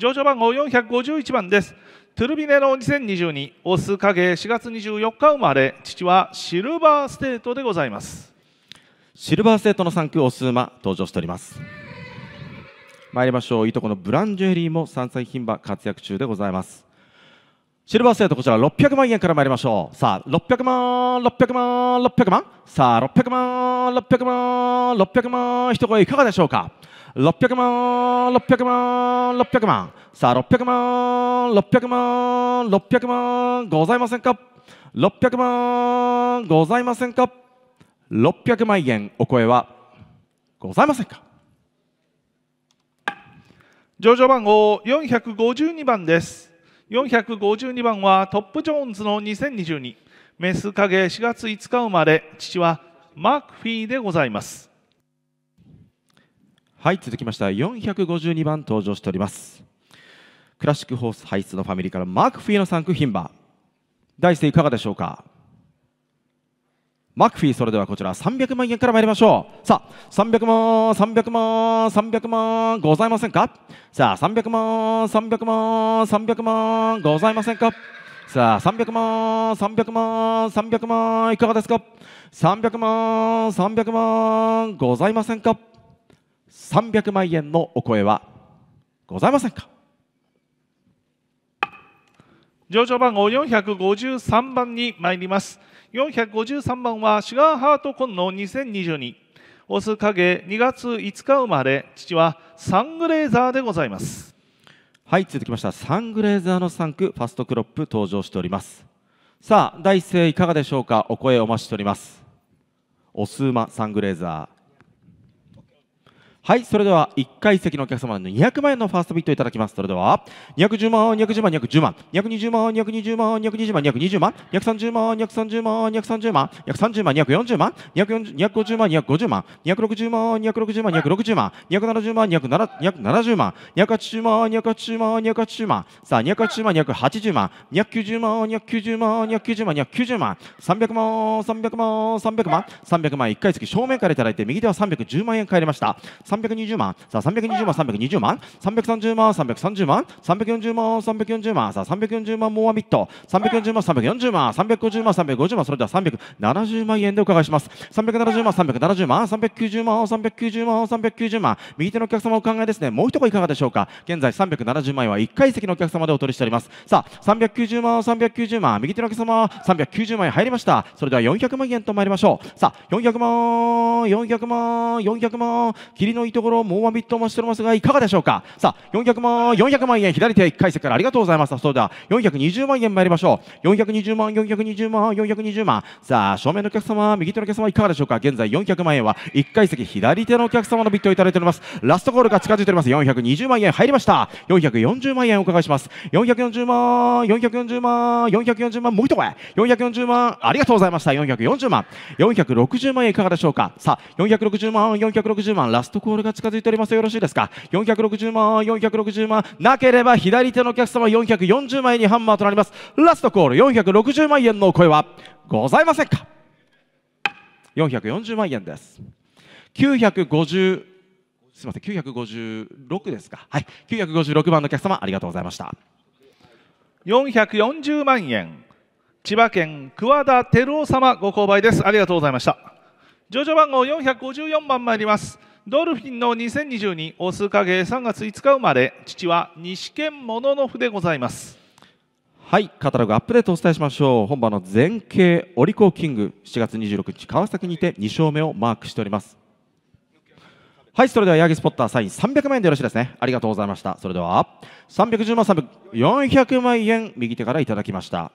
上場番号451番ですトゥルビネの2022オス影4月24日生まれ父はシルバーステートでございますシルバーステートの3級オス馬登場しております参りましょういとこのブランジュエリーも3歳牝馬活躍中でございますシルバーステートこちら600万円から参りましょうさあ600万600万600万さあ600万600万600万一声いかがでしょうか六百万600万600万さあ600万600万600万ございませんか600万ございませんか600万円お声はございませんか上場番号452番です452番はトップ・ジョーンズの2022メス影4月5日生まれ父はマーク・フィーでございますはい続きまして452番登場しておりますクラシックホース排出のファミリーからマーク・フィーの3区牝馬題していかがでしょうかマクフィーそれではこちら300万円から参りましょうさあ300万300万300万ございませんかさあ300万300万300万ございませんかさあ300万300万300万いかがですか300万300万ございませんか300万円のお声はございませんか上場番号453番に参ります453番はシュガーハートコ今野2022オス影2月5日生まれ父はサングレーザーでございますはい続きましたサングレーザーの3区ファストクロップ登場しておりますさあ第一声いかがでしょうかお声をお待ちしておりますオス馬サングレーザーはい、それでは1階席のお客様の200万円のファーストビットいただきます。それでは、210万、210万、210万、220万、220万、220万、220万、230万、230万、230万、230万、240万、250万、250万、260万、260万、260万、270万、270万、280万、280万、280万、さあ、280万、280万、290万、290万、290万、290万、300万、300万、300万、300万、1階席正面からいただいて、右手は310万円帰りました。3 320万さあ320万320万330万330万340万340万さあ340万モアミット340万340万350万350万それでは370万円でお伺いします370万370万390万390万390万右手のお客様お考えですねもう一声いかがでしょうか現在370万円は1階席のお客様でお取りしておりますさあ390万390万右手のお客様390万円入りましたそれでは400万円と参りましょうさあ400万400万400万霧ののいいところもうワビットもしておりますがいかがでしょうかさあ400万400万円左手1回席からありがとうございますそれでは420万円参りましょう420万420万420万さあ正面のお客様右手のお客様いかがでしょうか現在400万円は1回席左手のお客様のビットをいただいておりますラストコールが近づいております420万円入りました440万円お伺いします440万440万440万もう一声440万ありがとうございました440万460万円いかがでしょうかさあ460万460万ラストコールコールが近づいておりますよろしいですか460万460万なければ左手のお客様440万円にハンマーとなりますラストコール460万円の声はございませんか440万円です950すみません956ですかはい956番のお客様ありがとうございました440万円千葉県桑田照夫様ご購買ですありがとうございました上場番号454番参りますドルフィンの2022オスカゲ3月5日生まれ父は西県モノノフでございますはいカタログアップデートお伝えしましょう本場の全景オリコーキング7月26日川崎にて2勝目をマークしておりますはいそれではヤギスポッターサイン300万円でよろしいですねありがとうございましたそれでは310万300 400万円右手からいただきました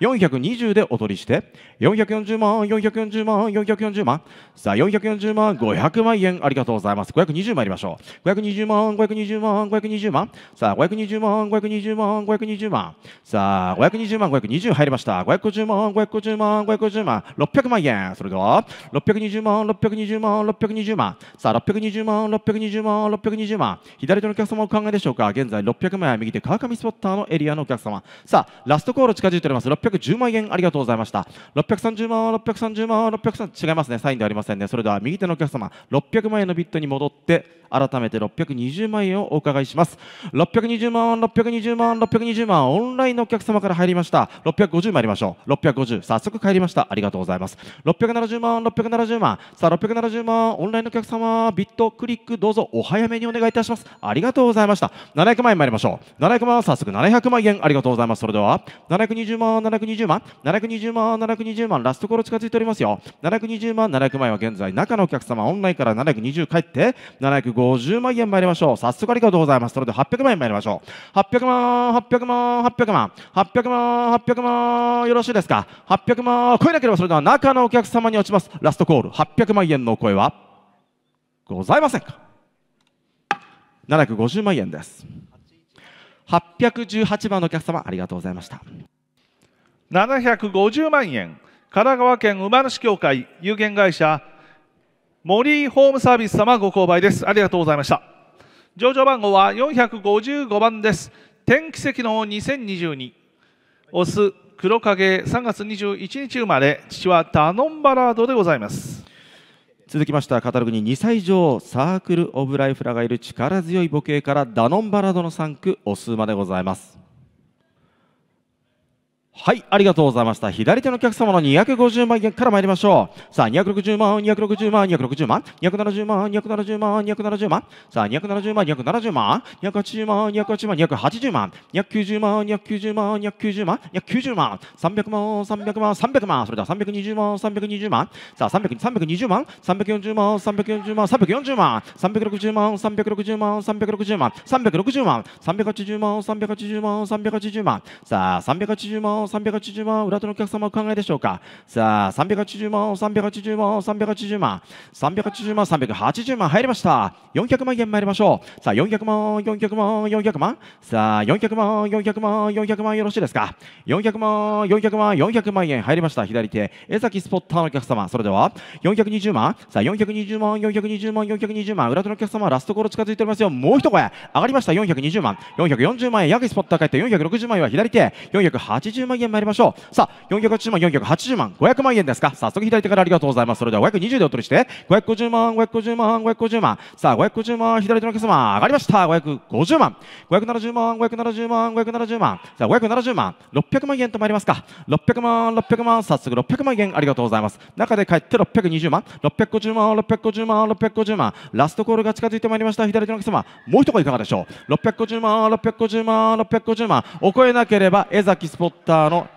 420でお取りして440万440万440万さあ440万500万円ありがとうございます520参りましょう520万520万520万さあ520万520万520万さあ520万520入りました550万550万550万600万円それでは620万620万620万さあ620万620万620万左手のお客様お考えでしょうか現在600万円右手川上スポッターのエリアのお客様さあラストコール近づいております610万円ありがとうございました630万630万630違いますねサインではありませんねそれでは右手のお客様600万円のビットに戻って改めて620万円をお伺いします620万620万620万オンラインのお客様から入りました650参りましょう650早速帰りましたありがとうございます670万670万さあ670万オンラインのお客様ビットクリックどうぞお早めにお願いいたしますありがとうございました700万円参りましょう700万早速700万円ありがとうございますそれでは720万720万720万720万ラストコール近づいておりますよ720万700万円は現在中のお客様オンラインから720返って750万円参りましょう早速ありがとうございますそれで800万円参りましょう800万800万800万800万800万よろしいですか800万超えなければそれでは中のお客様に落ちますラストコール800万円のお声はございませんか750万円です818番のお客様ありがとうございました750万円、神奈川県馬主協会有限会社、森ホームサービス様ご購買です。ありがとうございました。上場番号は455番です。天気跡の2022。オス、黒影、3月21日生まれ、父はダノンバラードでございます。続きましたカタログに2歳以上サークル・オブ・ライフラがいる力強い母系からダノンバラードの3区おスまでございます。はい、ありがとうございました。左手のお客様の250万円から参りましょう。さあ、260万、260万、260万、270万、270万、270万、さあ、270万、270万、280万、280万、280万、290万、290万、290万、290万、300万、300万、300万、それでは320万、320万、さあ、320万、340万、340万、340万、360万、360万、360万、360万、380万、380万、380万、さあ、380万、380万裏手のお客様お考えでしょうかさあ380万380万380万380万380万入りました400万円参りましょうさあ400万400万400万さあ400万400万400万よろしいですか400万400万400万円入りました左手江崎スポッターのお客様それでは420万さあ420万420万420万裏手のお客様ラストコール近づいておりますよもう一声上がりました420万440万円ヤギスポッター帰って460万円は左手480万円円参りましょう。さあ、480万、480万、500万円ですか早速左手からありがとうございます。それでは520でお取りして、550万、550万、550万。さあ、550万、左手のお客様、上がりました。550万、570万、570万、570万。さあ、570万、600万円と参りますか。600万、600万、早速600万円ありがとうございます。中で帰って620万、650万、650万、650万。ラストコールが近づいてまいりました。左手のお客様、もう一声いかがでしょう。650万、650万、650万。お超えなければ、江崎スポッターーの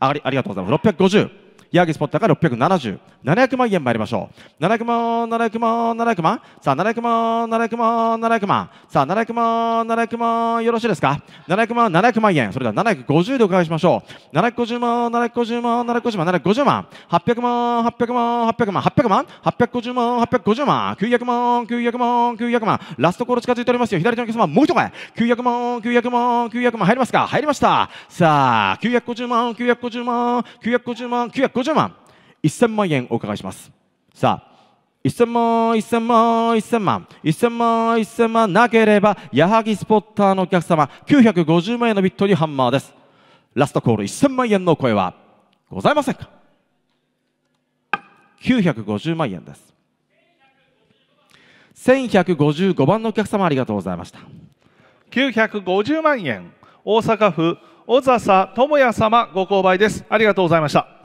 上がりありがとうございます650矢作スポッターが670。700万円参りましょう。700万、700万、700万。さあ、700万、700万、700万。さあ、700万、700万、よろしいですか ?700 万、700万円。それでは750でお伺いしましょう。750万、750万、750万、750万。800万、800万、800万、800万。850万、850万。900万、900万、900万。ラストコール近づいておりますよ。左手のお客様、もう一枚。900万、900万、900万。入りますか入りました。さあ、950万、950万、950万、950万。50万1000万円お伺いしますさあ1000万1000万1000万1000万1000万なければ矢作スポッターのお客様950万円のビットにハンマーですラストコール1000万円の声はございませんか950万円です1155番のお客様ありがとうございました950万円大阪府小笹智也様ご購買ですありがとうございました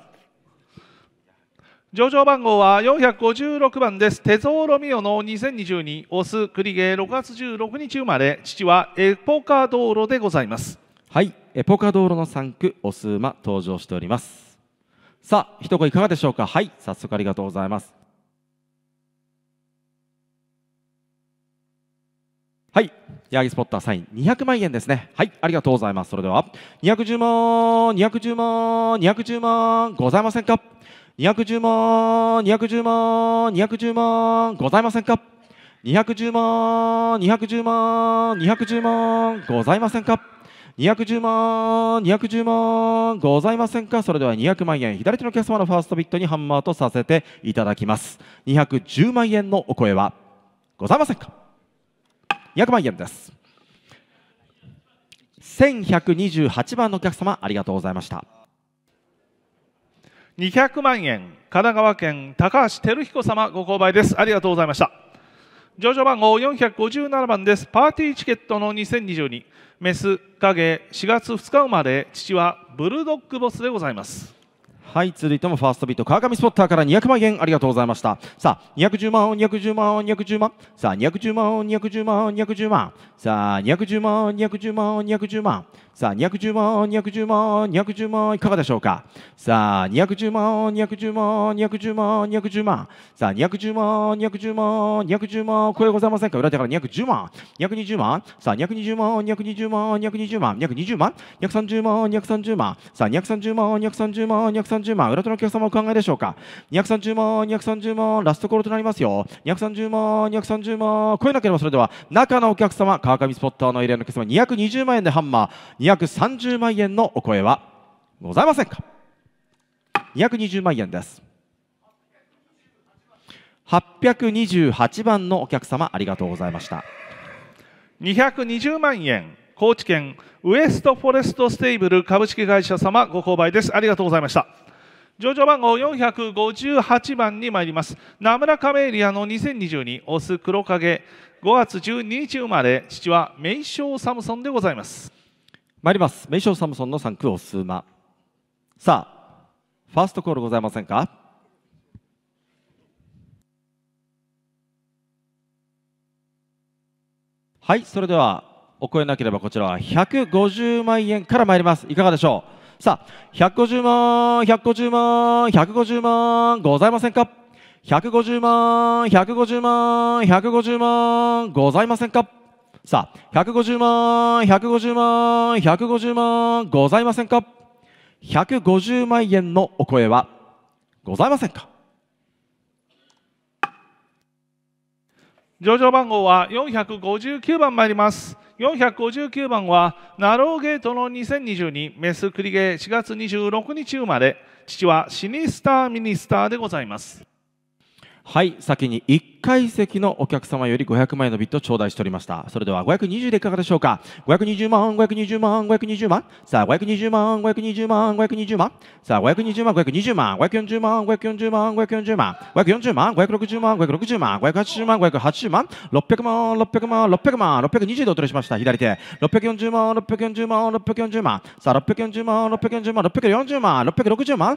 上場番号は456番です。テゾーロミオの2022オスクリゲー6月16日生まれ、父はエポカ道路でございます。はい、エポカ道路の3区オス馬登場しております。さあ、一声いかがでしょうか。はい、早速ありがとうございます。はい、ヤギスポッターサイン200万円ですね。はい、ありがとうございます。それでは210万、210万、210万ございませんか。210万、210万、210万、ございませんか210万、210万、210万、ございませんか210万、210万、ございませんかそれでは200万円、左手のお客様のファーストビットにハンマーとさせていただきます。210万円のお声はございませんか200万円です。1128番のお客様、ありがとうございました。200万円神奈川県高橋照彦様ご購買ですありがとうございました上場番号457番ですパーティーチケットの2022メス影4月2日生まれ父はブルドッグボスでございますはい続いてもファーストビート川上スポッターから200万円ありがとうございましたさあ210万210万210万さあ210万210万210万さあ210万210万210万さあ210万210万210万いかがでしょうかさあ210万210万210万210万さあ210万210万210万声ございませんか裏手から210万220万さあ220万220万220万220万230万230万さあ230万230万230万230万裏手のお客様お考えでしょうか230万230万ラストコールとなりますよ230万230万超えなければそれでは中のお客様川上スポッターのエリアのお客様220万円でハンマー230万円のお声はございませんか220万円です828番のお客様ありがとうございました220万円高知県ウエストフォレストステーブル株式会社様ご購買ですありがとうございました上場番号458番に参ります名村カメリアの2022オス黒影5月12日生まれ父は名称サムソンでございます参ります名称サムソンの3区オス馬さあファーストコールございませんかはいそれではお声なければこちらは150万円から参りますいかがでしょうさあ、150万、150万、150万、ございませんか ?150 万、150万、150万、ございませんかさあ、150万、150万、150万、ございませんか ?150 万円のお声はございませんか上場番号は459番参ります。459番はナローゲートの2022メスクリゲ4月26日生まれ父はシニスターミニスターでございますはい先に1 1階席のお客様より500万円のビットを頂戴しておりましたそれでは520でいかがでしょうか520万520万520万さあ520万520万520万さあ520万520万540万540万540万540万560万560万580万580万600万600万600万620でお取りしました左手640万640万640万さあ640万640万640万660万680万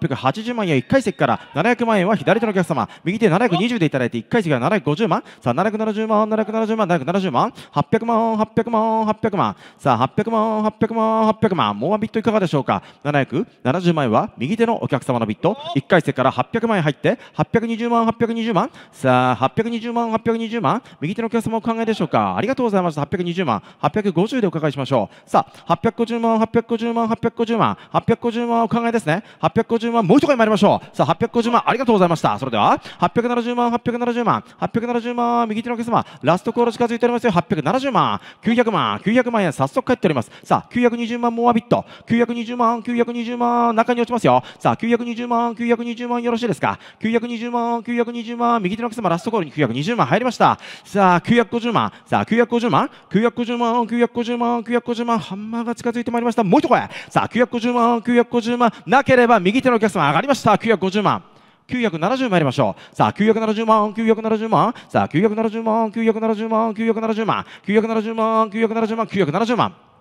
680万や1階席から700万円は左手のお客様右手720でいただいて、1回席が750万、さあ、770万、770万、770万、800万、800万、800万、さあ、800万、800万、800万、もうワンビットいかがでしょうか、770万円は右手のお客様のビット、1回席から800万円入って、820万、820万、さあ、820万、820万、右手のお客様お考えでしょうか、ありがとうございました、820万、850でお伺いしましょう、さあ、850万、850万、850万、850万お考えですね、850万、もう一回参りましょう、さあ、850万、ありがとうございました、それでは、870万、870万、870万、右手のお客様、ラストコール近づいておりますよ、870万、900万、900万円、早速帰っております。さあ、920万、モアビット、920万、920万、中に落ちますよ。さあ、920万、920万、よろしいですか。920万、920万、右手のお客様、ラストコールに920万入りました。さあ、950万、さあ、950万、950万、950万、950万、ハンマーが近づいてまいりました。もう一声、さあ、950万、950万、なければ右手のお客様、上がりました。950万。970参りましょう。さあ、970万、970万、さあ、970万、970万、970万、970万、970万、970万、970万。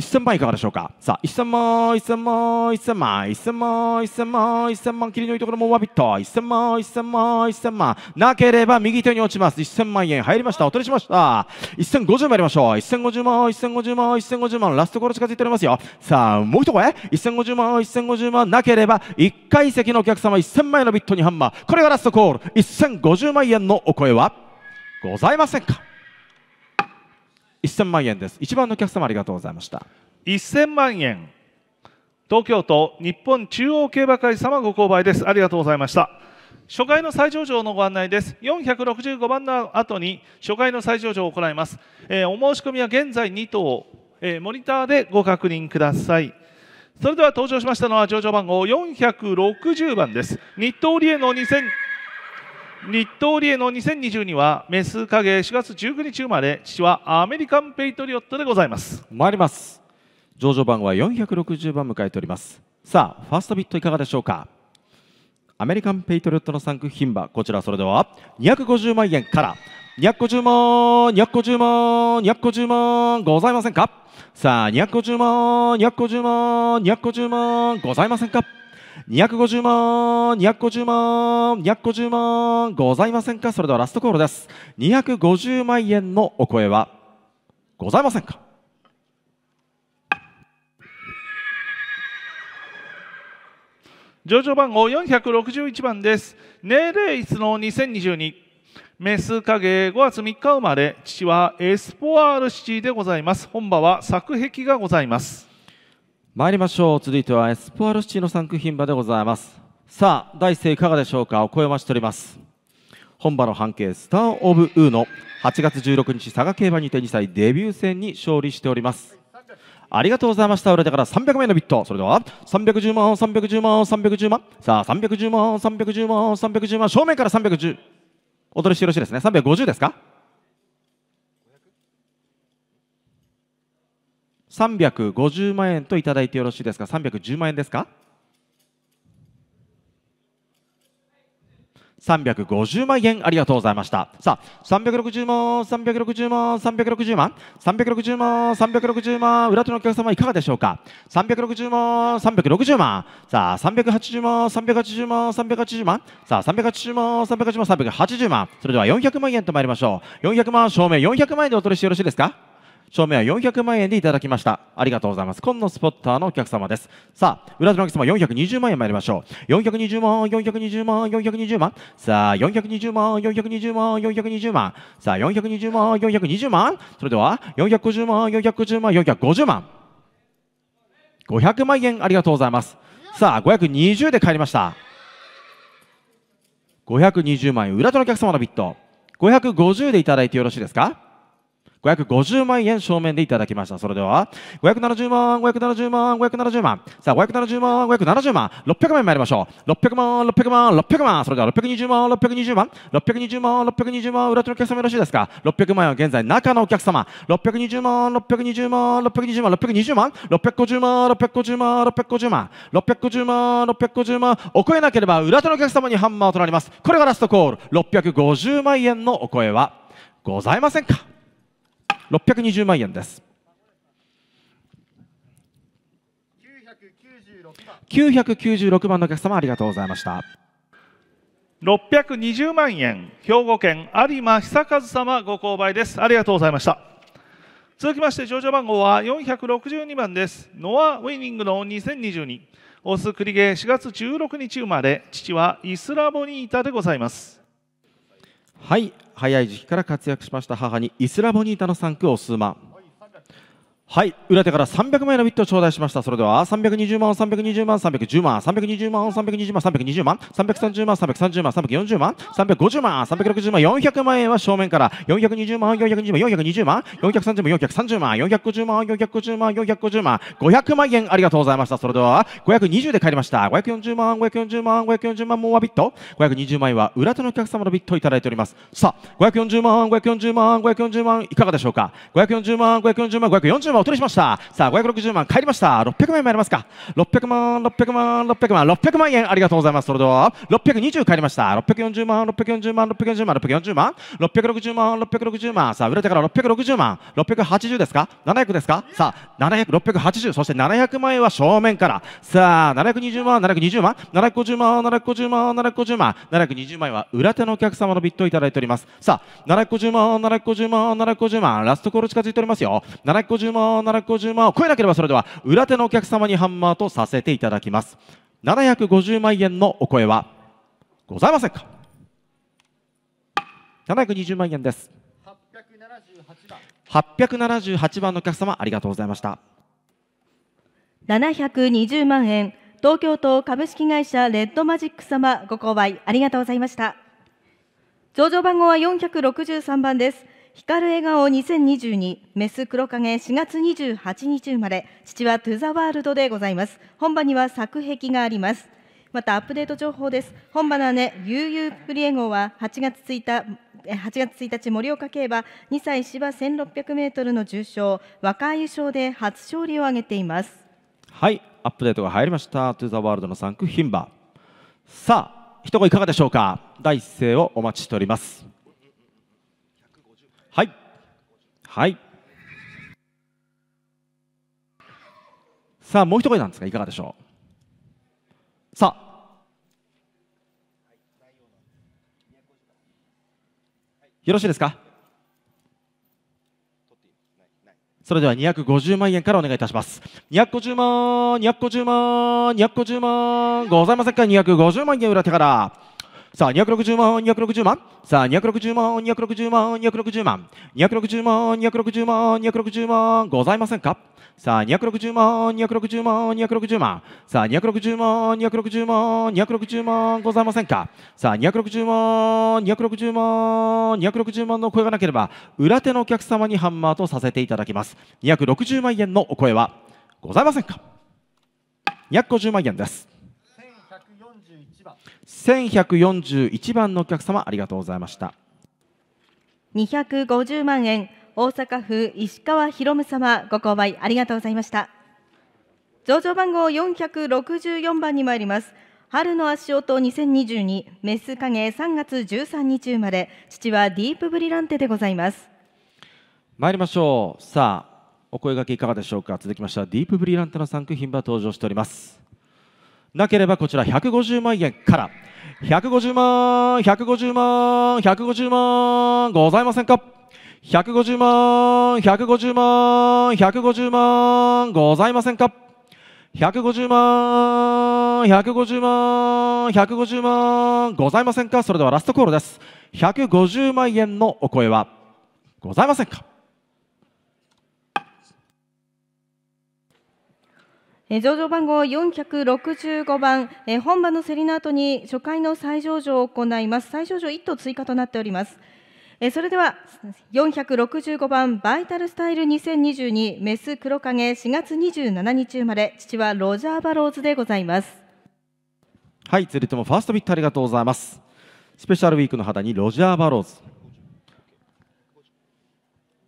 一千万いかがでしょうかさあ一千万一千万一千万一千万一千万1 0万切りのいいところもワビット一千万一千万一千万なければ右手に落ちます一千万円入りましたお取りしました一千五十万やりましょう一千五十万一千五十万一千五十万ラスト頃近づいておりますよさあもう一声一千五十万一千五十万なければ一階席のお客様一千万円のビットにハンマーこれがラストコール一千五十万円のお声はございませんか1000万円です一番のお客様ありがとうございました1000万円東京都日本中央競馬会様ご購買ですありがとうございました初回の再上場のご案内です465番の後に初回の再上場を行います、えー、お申し込みは現在2頭、えー、モニターでご確認くださいそれでは登場しましたのは上場番号460番です日東リエの2 0日東理恵の2022はメス影4月19日生まれ父はアメリカンペイトリオットでございます参ります上場番は460番迎えておりますさあファーストビットいかがでしょうかアメリカンペイトリオットの3区品馬こちらそれでは250万円から250万250万250万ございませんかさあ250万250万250万ございませんか250万、250万、250万ございませんかそれではラストコールです。250万円のお声はございませんか上場番号461番です。ネーレイスの2022。メス影5月3日生まれ、父はエスポアールシティでございます。本場は作壁がございます。参りましょう続いてはエスポアルシチの産区牝馬でございますさあ第一声いかがでしょうかお声をしております本場の半径スター・オブ・ウーの8月16日佐賀競馬にて2歳デビュー戦に勝利しておりますありがとうございました。売れから300名のビット。それでは、310万、310万、310万。さあ、310万、310万、310万。正面から310。お取りしてよろしいですね。350ですか350万円といただいてよろしいですか310万円ですか350万円ありがとうございましたさあ360万360万360万360万360万裏手のお客様いかがでしょうか360万360万さあ380万380万380万さあ380万380万380万それでは400万円と参りましょう400万証明400万円でお取りしてよろしいですか照明は400万円でいただきましたありがとうございます今度スポッターのお客様ですさあ裏手のお客様420万円参りましょう420万420万420万さあ420万420万420万さあ420万420万それでは450万450万450万500万円ありがとうございますさあ520で帰りました520万円裏手のお客様のビット550でいただいてよろしいですか550万円正面でいただきましたそれでは570万570万570万さあ570万570万600万参りましょう600万600万600万それでは620万620万620万620万裏手のお客様よろしいですか600万円は現在中のお客様620万620万620万620万650万650万650万650万650万お声なければ裏手のお客様にハンマーとなりますこれがラストコール650万円のお声はございませんか620万円です996万のお客様ありがとうございました620万円兵庫県有馬久和様ご購買ですありがとうございました続きまして上場番号は462番ですノア・ウィニングの2022オスクリゲ4月16日生まれ父はイスラボニータでございますはい早い時期から活躍しました母にイスラボニータの3句を数万はい裏手から300枚のビットを頂戴しましたそれでは320万320万310万320万320万320万330万330万340万350万360万400万円は正面から420万420万420万430万430万450万450万450万500万円ありがとうございましたそれでは520で帰りました540万540万540万もうはビット520万円は裏手のお客様のビットをいただいておりますさあ540万540万540万いかがでしょうか540万540万540万お取りしましたさあ560万帰りました600万円参りますか600万600万600万600万円ありがとうございますそれでは620帰りました640万640万640万640万660万660万さあ売れてから660万680ですか700ですかさあ700680そして700万円は正面からさあ720万720万750万750万750万720万円は裏手のお客様のビットをいただいておりますさあ750万750万750万ラストコール近づいておりますよ750万750万を超えなければそれでは裏手のお客様にハンマーとさせていただきます750万円のお声はございませんか720万円です878番 ,878 番のお客様ありがとうございました720万円東京都株式会社レッドマジック様ご購買ありがとうございました上場番号は463番です光る笑顔2022メス黒影4月28日生まれ父はトゥザワールドでございます本場には作壁がありますまたアップデート情報です本場の姉悠々プリエ号は8月1日8月1日盛岡競馬2歳芝1600メートルの重賞若い優勝で初勝利を挙げていますはいアップデートが入りましたトゥザワールドの3区牝馬さあ一言いかがでしょうか第一声をお待ちしておりますはいはいさあもう一声なんですがいかがでしょうさあよろしいですかそれでは250万円からお願いいたします250万250万250万ございませんか250万円裏手からさあ、260万、260万。さあ、260万、260万、260万。260万、260万、260万。ございませんかさあ、260万、260万、260万。さあ、260万、260万、260万。ございませんかさあ、260万、260万、260万の声がなければ、裏手のお客様にハンマーとさせていただきます。260万円のお声はございませんか ?250 万円です。1141番のお客様ありがとうございました250万円大阪府石川博夢様ご購買ありがとうございました上場番号464番に参ります春の足音2022メス影3月13日生まれ父はディープブリランテでございます参りましょうさあお声掛けいかがでしょうか続きましてはディープブリランテの3区品馬登場しておりますなければこちら150万円から150万150万150万ございませんか150万150万150万ございませんか150万150万150万ございませんかそれではラストコールです150万円のお声はございませんかえ上場番号465番、え本場の競りの後に初回の再上場を行います。再上場1頭追加となっております。えそれでは465番バイタルスタイル2022メス黒影4月27日生まれ父はロジャーバローズでございますはい釣りともファーストビットありがとうございますスペシャルウィークの肌にロジャーバローズ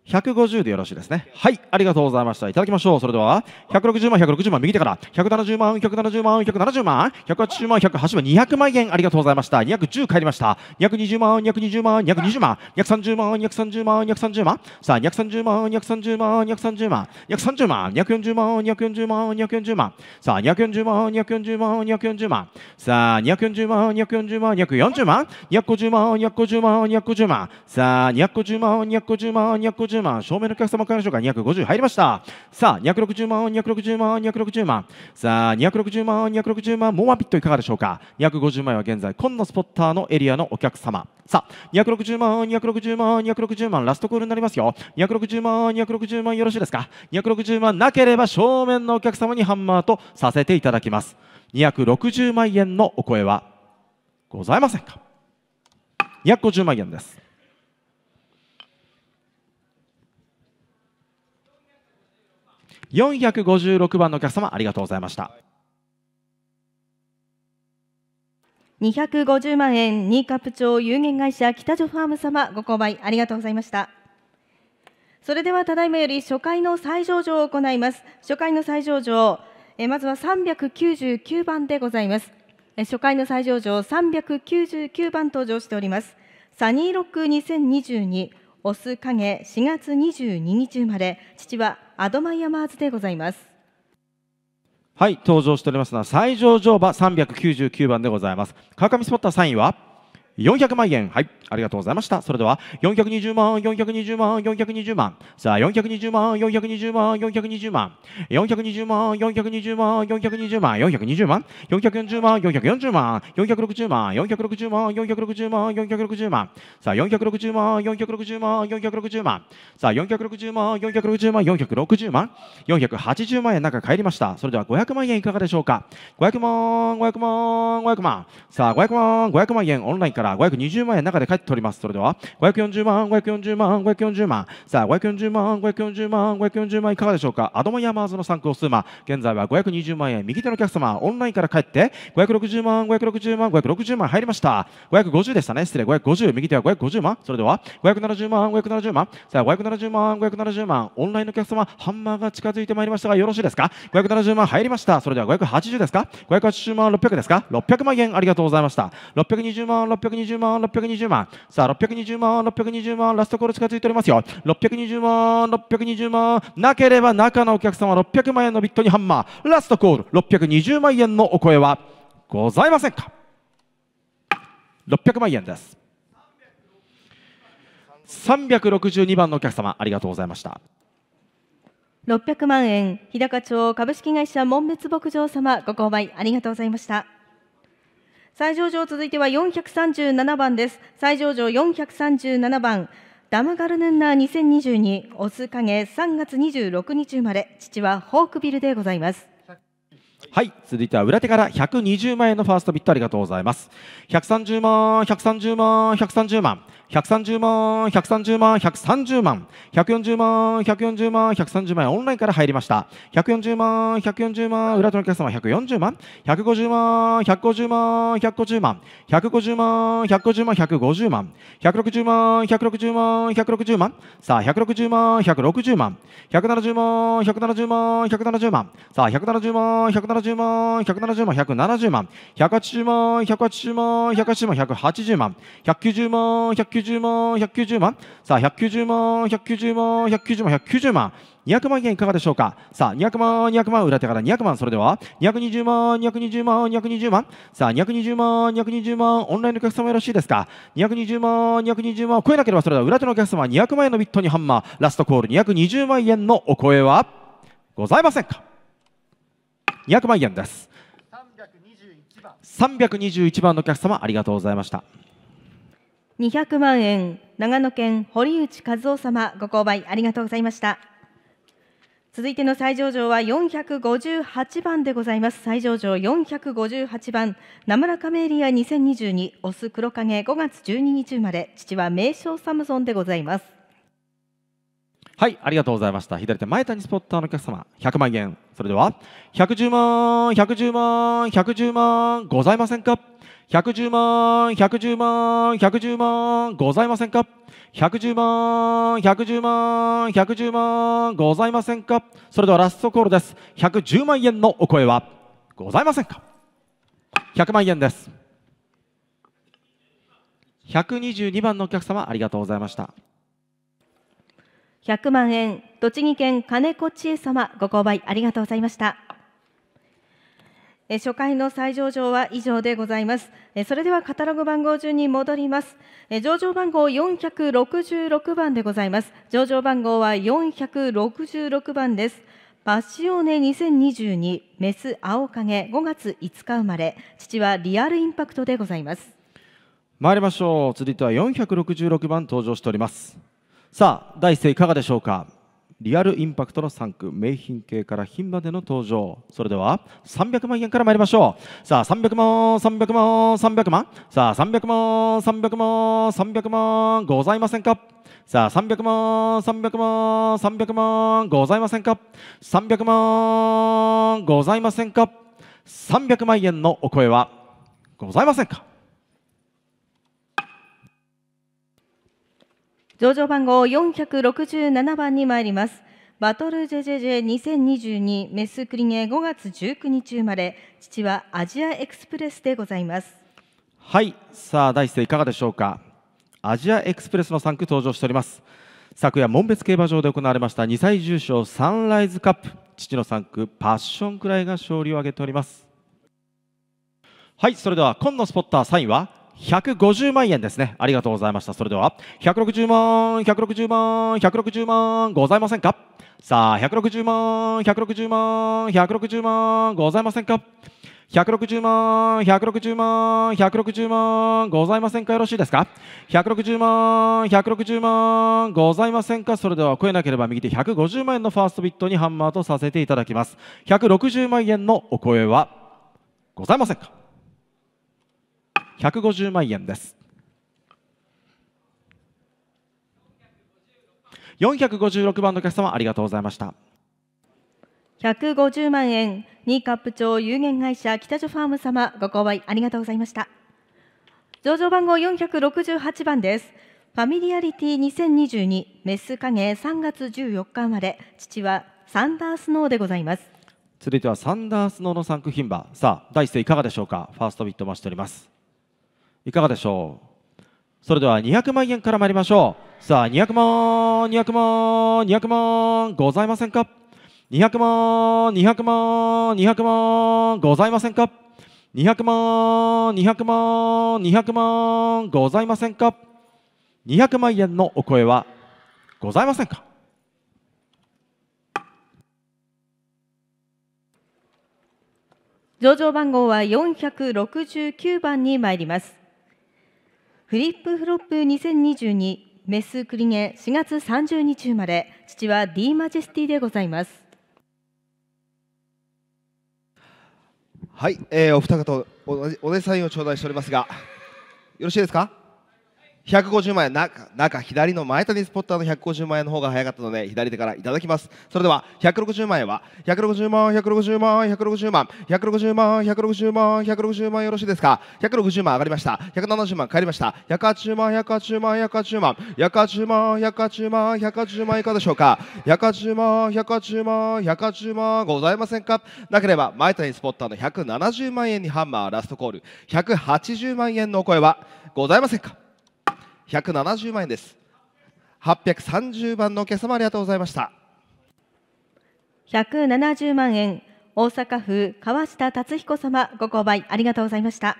150でよろしいですねはいありがとうございましたいただきましょうそれでは160万160万右手から170万170万170万180万180万200万円ありがとうございました210帰りました220万220万220万230万230万230万さあ230万230万230万230万240万240万240万さあ240万240万240万さあ240万240万240万250万250万250万さあ250万250万250万260万正面のお客様からでしょう250入りましたさあ260万260万260万さあ260万260万もうワピットいかがでしょうか250万は現在紺のスポッターのエリアのお客様さあ260万260万260万ラストコールになりますよ260万260万よろしいですか260万なければ正面のお客様にハンマーとさせていただきます260万円のお声はございませんか250万円です456番のお客様ありがとうございました250万円ニーカップ町有限会社北女ファーム様ご購買ありがとうございましたそれではただいまより初回の再上場を行います初回の再上場えまずは399番でございます初回の再上場399番登場しておりますサニーロック2022オス影4月22日生まれ父はアドマイヤマーズでございますはい登場しておりますのは最上乗馬399番でございます川上スポッター3位は400万円はいありがとうございましたそれでは420万420万420万さあ420万420万420万420万420万420万420万440万440万460万460万460万460万さあ460万460万460万さあ460万460万460万480万円中帰りましたそれでは500万円いかがでしょうか500万500万500万さあ500万500万円オンラインからから520万円中で帰っておりますそれでは540万540万540万さあ540万540万540万いかがでしょうかアドマイヤマーズの参考数ス馬現在は520万円右手のお客様オンラインから帰って560万560万560万入りました550でしたね失礼550右手は550万それでは570万570万さあ570万570万オンラインのお客様ハンマーが近づいてまいりましたがよろしいですか570万入りましたそれでは580ですか580万600ですか600万円ありがとうございました620万6 0 620万、620万。さあ、620万、620万、ラストコール近づいておりますよ。620万、620万。なければ中のお客様600万円のビットにハンマー。ラストコール、620万円のお声はございませんか ?600 万円です。362番のお客様、ありがとうございました。600万円、日高町株式会社門別牧場様、ご購買ありがとうございました。最上場続いては437番です最上場437番ダムガルヌンナー2022オス影3月26日生まれ父はホークビルでございますはい続いては裏手から120万円のファーストビットありがとうございます130万130万130万130万、130万、130万、140万、140万、130万オンラインから入りました。140万、140万、裏とのお客様140万、150万、150万、150万、150万、150万、150万、160万、160万、160万、さあ、160万、160万、170万、170万、170万、さあ、170万、170万、170万、170万、180万、180万、180万、180万、190万、190万、190万、190万、さあ、190万、190万、190万、190万、200万円いかがでしょうかさあ、200万、200万、裏手から200万、それでは、220万、220万、220万、さあ、220万、220万、オンラインのお客様よろしいですか ?220 万、220万を超えなければ、それでは裏手のお客様、200万円のビットにハンマー、ラストコール、220万円のお声はございませんか ?200 万円です。321番のお客様、ありがとうございました。200万円長野県堀内和夫様ご購買ありがとうございました続いての最上場は458番でございます最上場458番名村カメリア2022オス黒影5月12日生まれ父は名称サムソンでございますはいありがとうございました左手前谷スポッターのお客様100万円それでは110万110万110万ございませんか110万、110万、110万、ございませんか ?110 万、110万、110万、ございませんかそれではラストコールです。110万円のお声はございませんか ?100 万円です。122番のお客様、ありがとうございました。100万円、栃木県金子千恵様、ご購買ありがとうございました。え初回の再上場は以上でございます。えそれではカタログ番号順に戻ります。え上場番号466番でございます。上場番号は466番です。パッシオネ2022メス青影5月5日生まれ父はリアルインパクトでございます参りましょう続いては466番登場しておりますさあ第一声いかがでしょうかリアルインパクトの3区名品系から品までの登場それでは300万円から参りましょうさあ300万300万300万さあ300万300万300万ございませんかさあ300万300万300万ございませんか300万ございませんか300万円のお声はございませんか上場番号467番に参ります。バトル JJJ2022 メスクリゲ5月19日生まれ、父はアジアエクスプレスでございます。はい、さあ、第一声いかがでしょうか。アジアエクスプレスの3区登場しております。昨夜、門別競馬場で行われました2歳重賞サンライズカップ、父の3区、パッションくらいが勝利を挙げております。はい、それでは今のスポッター3位は150万円ですね。ありがとうございました。それでは、160万、160万、160万、ございませんかさあ、160万、160万、160万、ございませんか160万、160万、160万、ございませんかよろしいですか ?160 万、160万、ございませんかそれでは、超えなければ右手150万円のファーストビットにハンマーとさせていただきます。160万円のお声はございませんか150万円です456番のお客様ありがとうございました150万円ニカップ町有限会社北女ファーム様ご購買ありがとうございました上場番号468番ですファミリアリティ2022メス影3月14日生まれ父はサンダースノーでございます続いてはサンダースノーの3区品馬さあ第一声いかがでしょうかファーストビット増しておりますいかがでしょうそれでは200万円から参りましょうさあ200万200万200万ございませんか200万200万200万ございませんか200万200万200万ございませんか200万円のお声はございませんか上場番号は469番に参りますフリップフロップ2022メスクリゲ4月30日生まれ父は D マジェスティでございますはい、えー、お二方おじお弟さんを頂戴しておりますがよろしいですか150万円中中左の前谷スポッターの150万円の方が早かったので左手からいただきますそれでは160万円は160万160万160万160万160万160万よろしいですか160万上がりました170万帰りました180万180万180万180万180万180万いかがでしょうか180万180万180万ございませんかなければ前谷スポッターの170万円にハンマーラストコール180万円のお声はございませんか170万円です830番のお客様ありがとうございました170万円大阪府川下達彦様ご購買ありがとうございました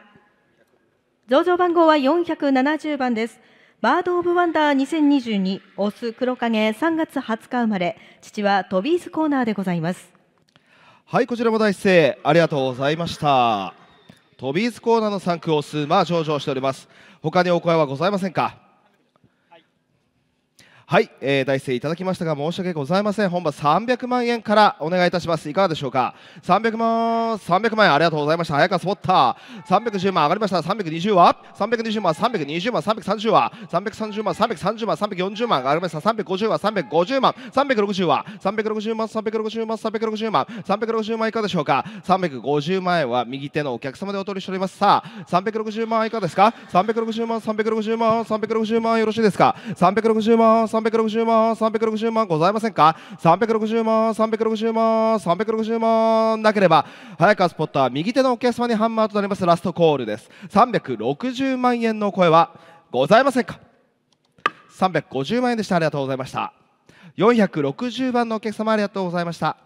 上場番号は470番ですバード・オブ・ワンダー2022オス黒影3月20日生まれ父はトビーズコーナーでございますはいこちらも大勢ありがとうございましたトビーズコーナーの3区オスまあ上場しております他にお声はございませんかはい、えー、大勢いただきましたが申し訳ございません本場300万円からお願いいたしますいかがでしょうか300万300万円ありがとうございました早川スポッター310万上がりました320は320万320万330は330万330万340万上がりました350は350万360は360万360万360万360万いかがでしょうか350万円は右手のお客様でお取りしておりますさあ360万いかがですか360万360万360万よろしいですか360万360万360万360万ございませんか360万360万360万なければ早川スポットは右手のお客様にハンマーとなりますラストコールです360万円の声はございませんか350万円でしたありがとうございました460番のお客様ありがとうございました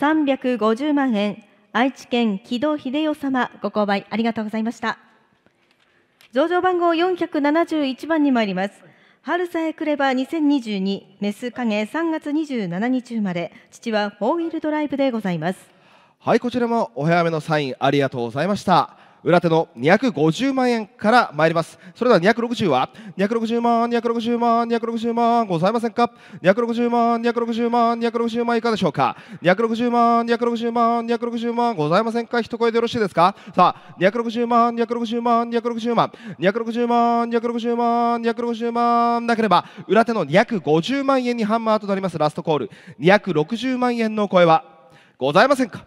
350万円愛知県木戸秀夫様ご購買ありがとうございました上場番号471番に参ります春さえ来れば2022メス影3月27日生まれ父はフォーウィールドライブでございますはいこちらもお早めのサインありがとうございました裏手の250万円から参りますそれでは260は260万260万260万ございませんか260万260万260万いかがでしょうか260万260万260万ございませんか一声でよろしいですかさあ260万260万260万260万260万260万なければ裏手の250万円にハンマーとなりますラストコール260万円の声はございませんか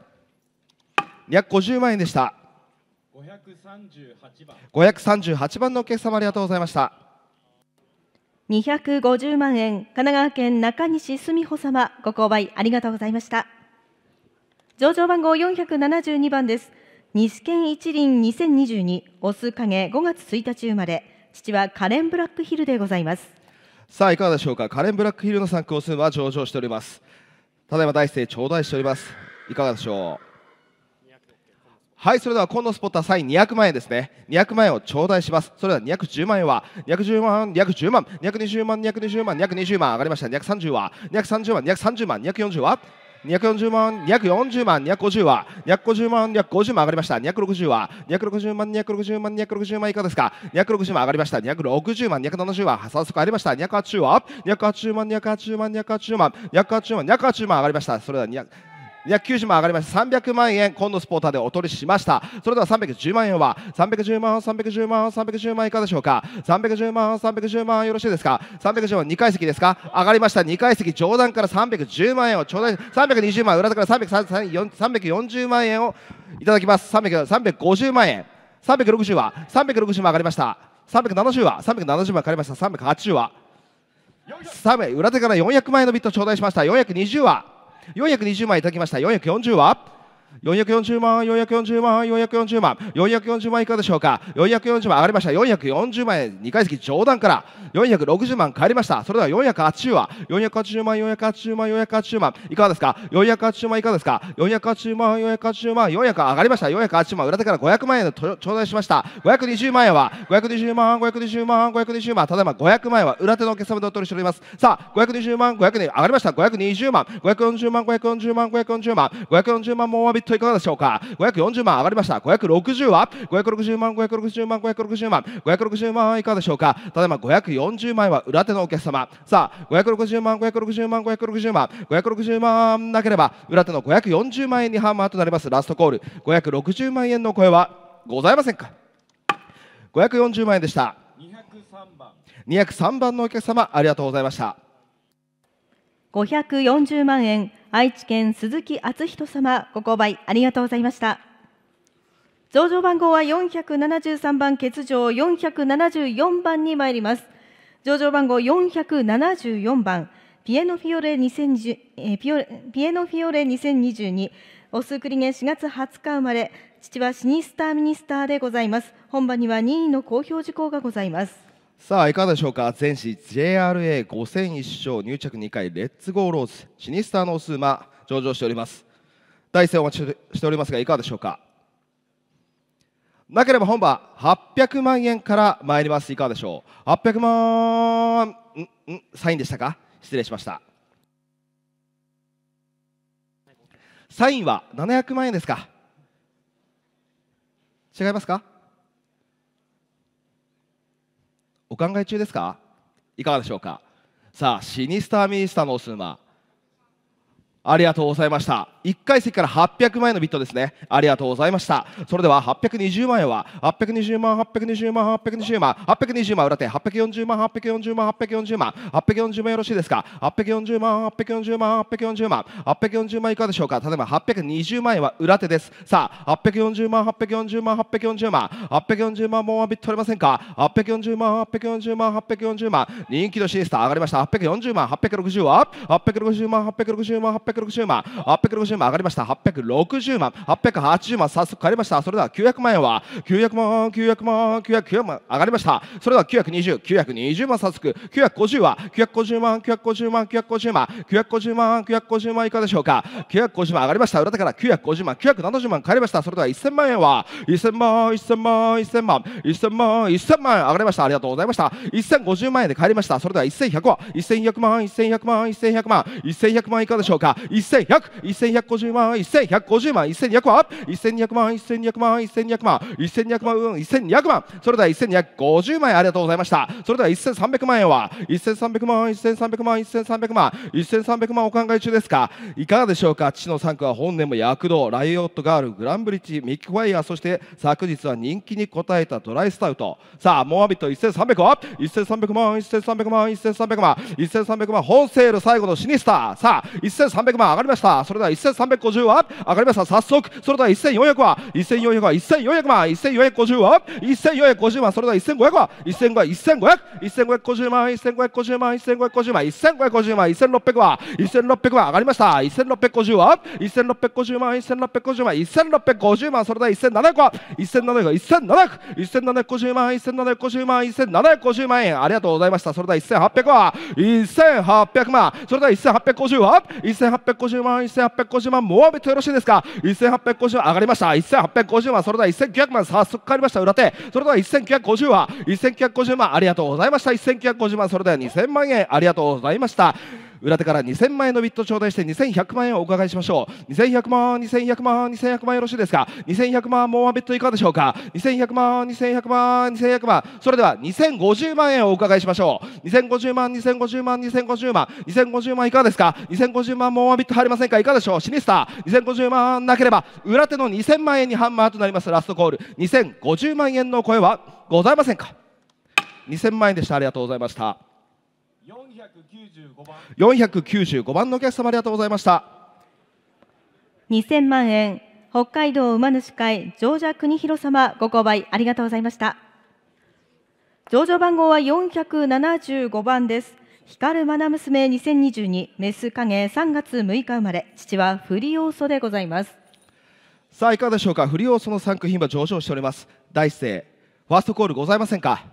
250万円でした538番のお客様ありがとうございました250万円神奈川県中西澄穂様ご購買ありがとうございました上場番号472番です西県一輪2022オス影5月1日生まれ父はカレンブラックヒルでございますさあいかがでしょうかカレンブラックヒルの参考数は上場しておりますただいま大勢頂戴しておりますいかがでしょうはいそれでは今度スポットはサイン200万円ですね200万円を頂戴しますそれでは210万円は210万210万220万220万220万上がりました230は230万230万240は240万、240万、250は、250万、250万上がりました。260は、260万、260万、260万いかがですか ?260 万上がりました。260万、270は、早速ありました。280は、280万、280万、280万、280万、280万上がりました。それでは、2 290万上がりました300万円今度スポーターでお取りしましたそれでは310万円は310万310万310万いかがでしょうか310万310万よろしいですか310万2階席ですか上がりました2階席上段から310万円を頂戴320万裏手から340万円をいただきます350万円360は360万上がりました370は370万上がりました380は裏手から400万円のビット頂戴しました420は420枚いただきました440は440万、440万、440万、440万いかがでしょうか、440万上がりました、440万円、2階席上段から460万帰りました、それでは480は、480万、480万、480万、いかがですか、480万いかがですか、480万、480万、400上がりました、480万、裏手から500万円の頂戴しました、520万円は、520万、520万、520万、ただいま500万円は裏手のお客様でお取りしております。さあ、520万、500円上がりました、520万、540万、540万、540万、540万、もおわびトいかがでしょうか540万上がりました560は560万560万560万560万はいかがでしょうかただいま540万円は裏手のお客様さあ560万560万560万560万なければ裏手の540万円にハンマーとなりますラストコール560万円の声はございませんか540万円でした203番203番のお客様ありがとうございました540万円愛知県鈴木敦人様ご購買ありがとうございました上場番号は473番欠場474番に参ります上場番号474番ピエノフィオレ2010えピオレピエノフィオレ2022オスクリゲン4月20日生まれ父はシニスターミニスターでございます本番には任意の公表事項がございますさあいかがでしょうか全市 JRA5001 勝入着2回レッツゴーローズシニスターの数馬上場しております第一戦お待ちしておりますがいかがでしょうかなければ本場800万円から参りますいかがでしょう800万んんサインでしたか失礼しましたサインは700万円ですか違いますかお考え中ですかいかがでしょうかさあシニスターミニスタのおすまありがとうございました1階席から800万円のビットですねありがとうございましたそれでは820万円は820万820万820万820万裏手840万840万840万840万よろしいですか840万840万840万840万いかがでしょうか例えば820万円は裏手ですさあ840万840万840万840万もうビット取れませんか840万840万840万人気のシースター上がりました840万860は860万860万860万860万860万万上がりました860万880万早速変えましたそれでは900万円は900万900万900万上がりましたそれでは920920万早速950は950万950万950万950万950万いかがでしょうか950万上がりました裏手から950万970万変えましたそれでは1000万円は1000万1000万1000万1000万1000万上がりましたありがとうございました1050万円で帰りましたそれでは1100は1100万1100万1100万1100万いかがでしょうか1100 1100 1250万1150万1200万1200万1200万1200万1200万1200万それでは1250万円ありがとうございましたそれでは1300万円は1300万1300万1300万1300万お考え中ですかいかがでしょうか父の3区は本年も躍動ライオットガールグランブリッジミッキファイヤーそして昨日は人気に応えたドライスタウトさあモアビット1300万、1300万1300万1300万1300万本セール最後のシニスターさあ1300万上がりましたそれでは1300 1350は上がりました早速それでは1400は1400は1400万1450は1450万それでは1500は1500は1550万1550万1550万1550万1600は1600は上がりました1650は1650万1650万1650万それでは1700は1700は1700 1750万1750万1750万円ありがとうございましたそれでは1800は1800万それでは1850は1850万1850 1850万モアビとよろしいですか1850万上がりました1850万それでは1900万早速変わりました裏手それでは1950は1950万ありがとうございました1950万それでは2000万円ありがとうございました裏手から2000万円のビット頂戴して2100万円をお伺いしましょう2100万2100万2100万よろしいですか2100万もうワンビットいかがでしょうか2100万2100万2100万それでは2050万円をお伺いしましょう2050万2050万2050万2050万いかがですか2050万もうワンビット入りませんかいかがでしょうシニスター2050万なければ裏手の2000万円にハンマーとなりますラストコール2050万円の声はございませんか2000万円でしたありがとうございました495番のお客様ありがとうございました2000万円北海道馬主会上者国広様ご購買ありがとうございました上場番号は475番です光るマナ娘2022メス影3月6日生まれ父はフリオ素ソでございますさあいかがでしょうかフリオ素ソの産区品は上昇しております第一声ファーストコールございませんか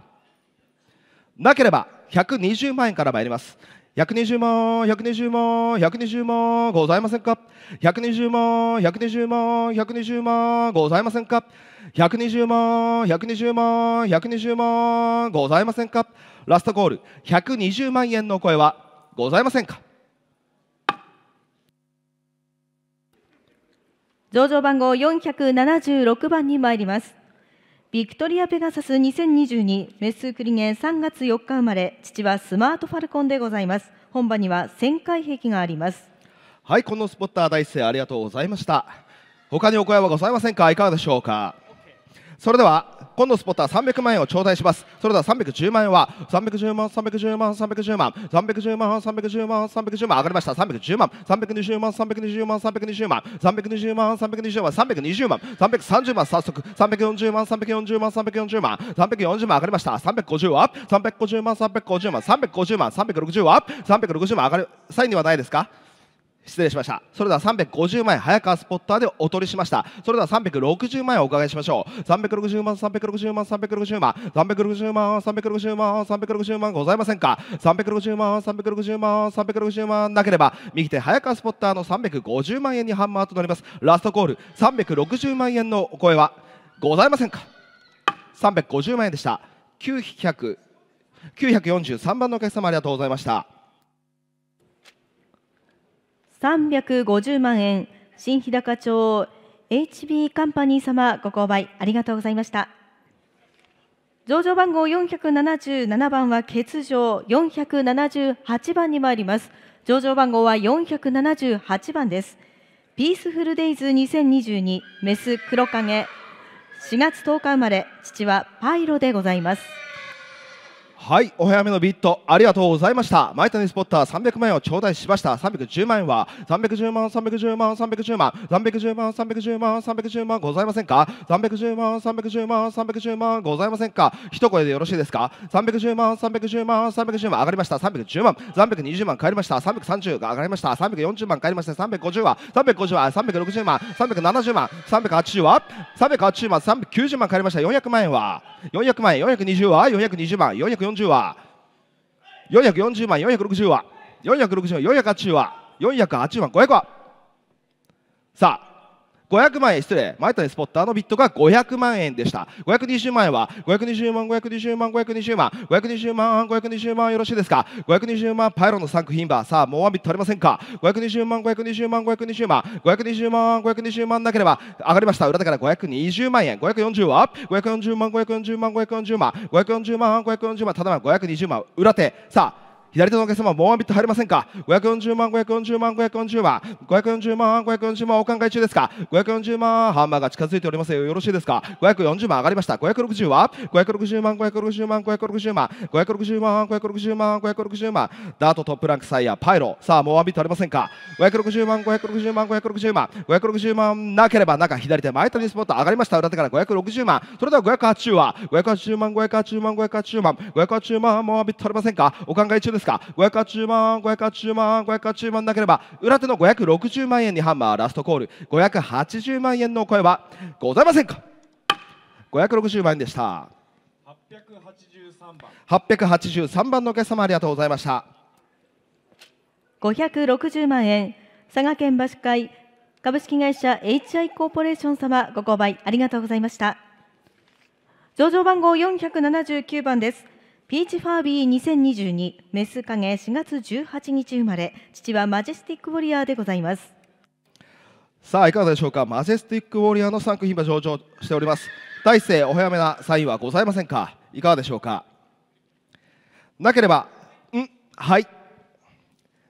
なければ120万円から参ります120万120万120万ございませんか120万120万120万ございませんか120万120万120万ございませんかラストゴール120万円の声はございませんか上場番号476番に参りますビクトリア・ペガサス2022メスクリゲン3月4日生まれ父はスマートファルコンでございます本場には旋回壁がありますはいこのスポッター大生ありがとうございました他にお声はございませんかいかがでしょうかそれでは今度スポットは300万円を頂戴しますそれでは310万円は310万310万310万310万310万310万上がりました310万320万320万320万320万320万320万330万早速340万340万340万340万上がりました350は350万350万350万360は360万上がる際にはないですか失礼しましたそれでは350万円早川スポッターでお取りしましたそれでは360万円お伺いしましょう360万360万360万360万360万360万ございませんか360万360万360万なければ右手早川スポッターの350万円にハンマーとなりますラストコール360万円のお声はございませんか350万円でした900 943番のお客様ありがとうございました350万円新日高町 HB カンパニー様ご購買ありがとうございました上場番号477番は欠場478番に参ります上場番号は478番ですピースフルデイズ2022メス黒影4月10日生まれ父はパイロでございますはいお早めのビットありがとうございました前谷スポッター300万円を頂戴しました310万円は310万310万310万310万310万310万ございませんか310万310万310万ございませんか一声でよろしいですか310万310万310万上がりました310万320万帰りました330が上がりました340万帰りました350は350は360万370万380は380万390万帰りました400万円は400万円420は420万440 440話440万460話460万480話480万500話さあ500万円、失礼、前谷スポッターのビットが500万円でした。520万円は、520万、520万、520万、520万、520万、よろしいですか ?520 万、パイロンの3区品馬、さあ、もうワンビットありませんか ?520 万、520万、520万、520万、520万なければ、上がりました。裏だから520万円、540は ?540 万、540万、540万、540万、540万、ただま520万、裏手。さあ、左手のお客様、モうワンビット入りませんか ?540 万、540万、540万、540万、540万、お考え中ですか ?540 万、ハンマーが近づいておりますよ。よろしいですか ?540 万上がりました。560は ?560 万、560万、560万、560万、560万、560万、ダートトップランクサイヤー、パイロ。さあ、もうワンビットありませんか ?560 万、560万、560万、560万、なければ中、左手、前谷スポット上がりました。裏手から560万。それでは580は ?580 万、580万、580万、580万、モうワンビットありませんかお考え中ですですか580万580万580万なければ裏手の560万円にハンマーラストコール580万円の声はございませんか560万円でした883番883番のお客様ありがとうございました560万円佐賀県馬主会株式会社 HI コーポレーション様ご購買ありがとうございました上場番号479番ですピーチファービー2022メス影4月18日生まれ父はマジェスティックウォリアーでございますさあいかがでしょうかマジェスティックウォリアーの3区品馬上場しております大勢お早めなサインはございませんかいかがでしょうかなければうんはい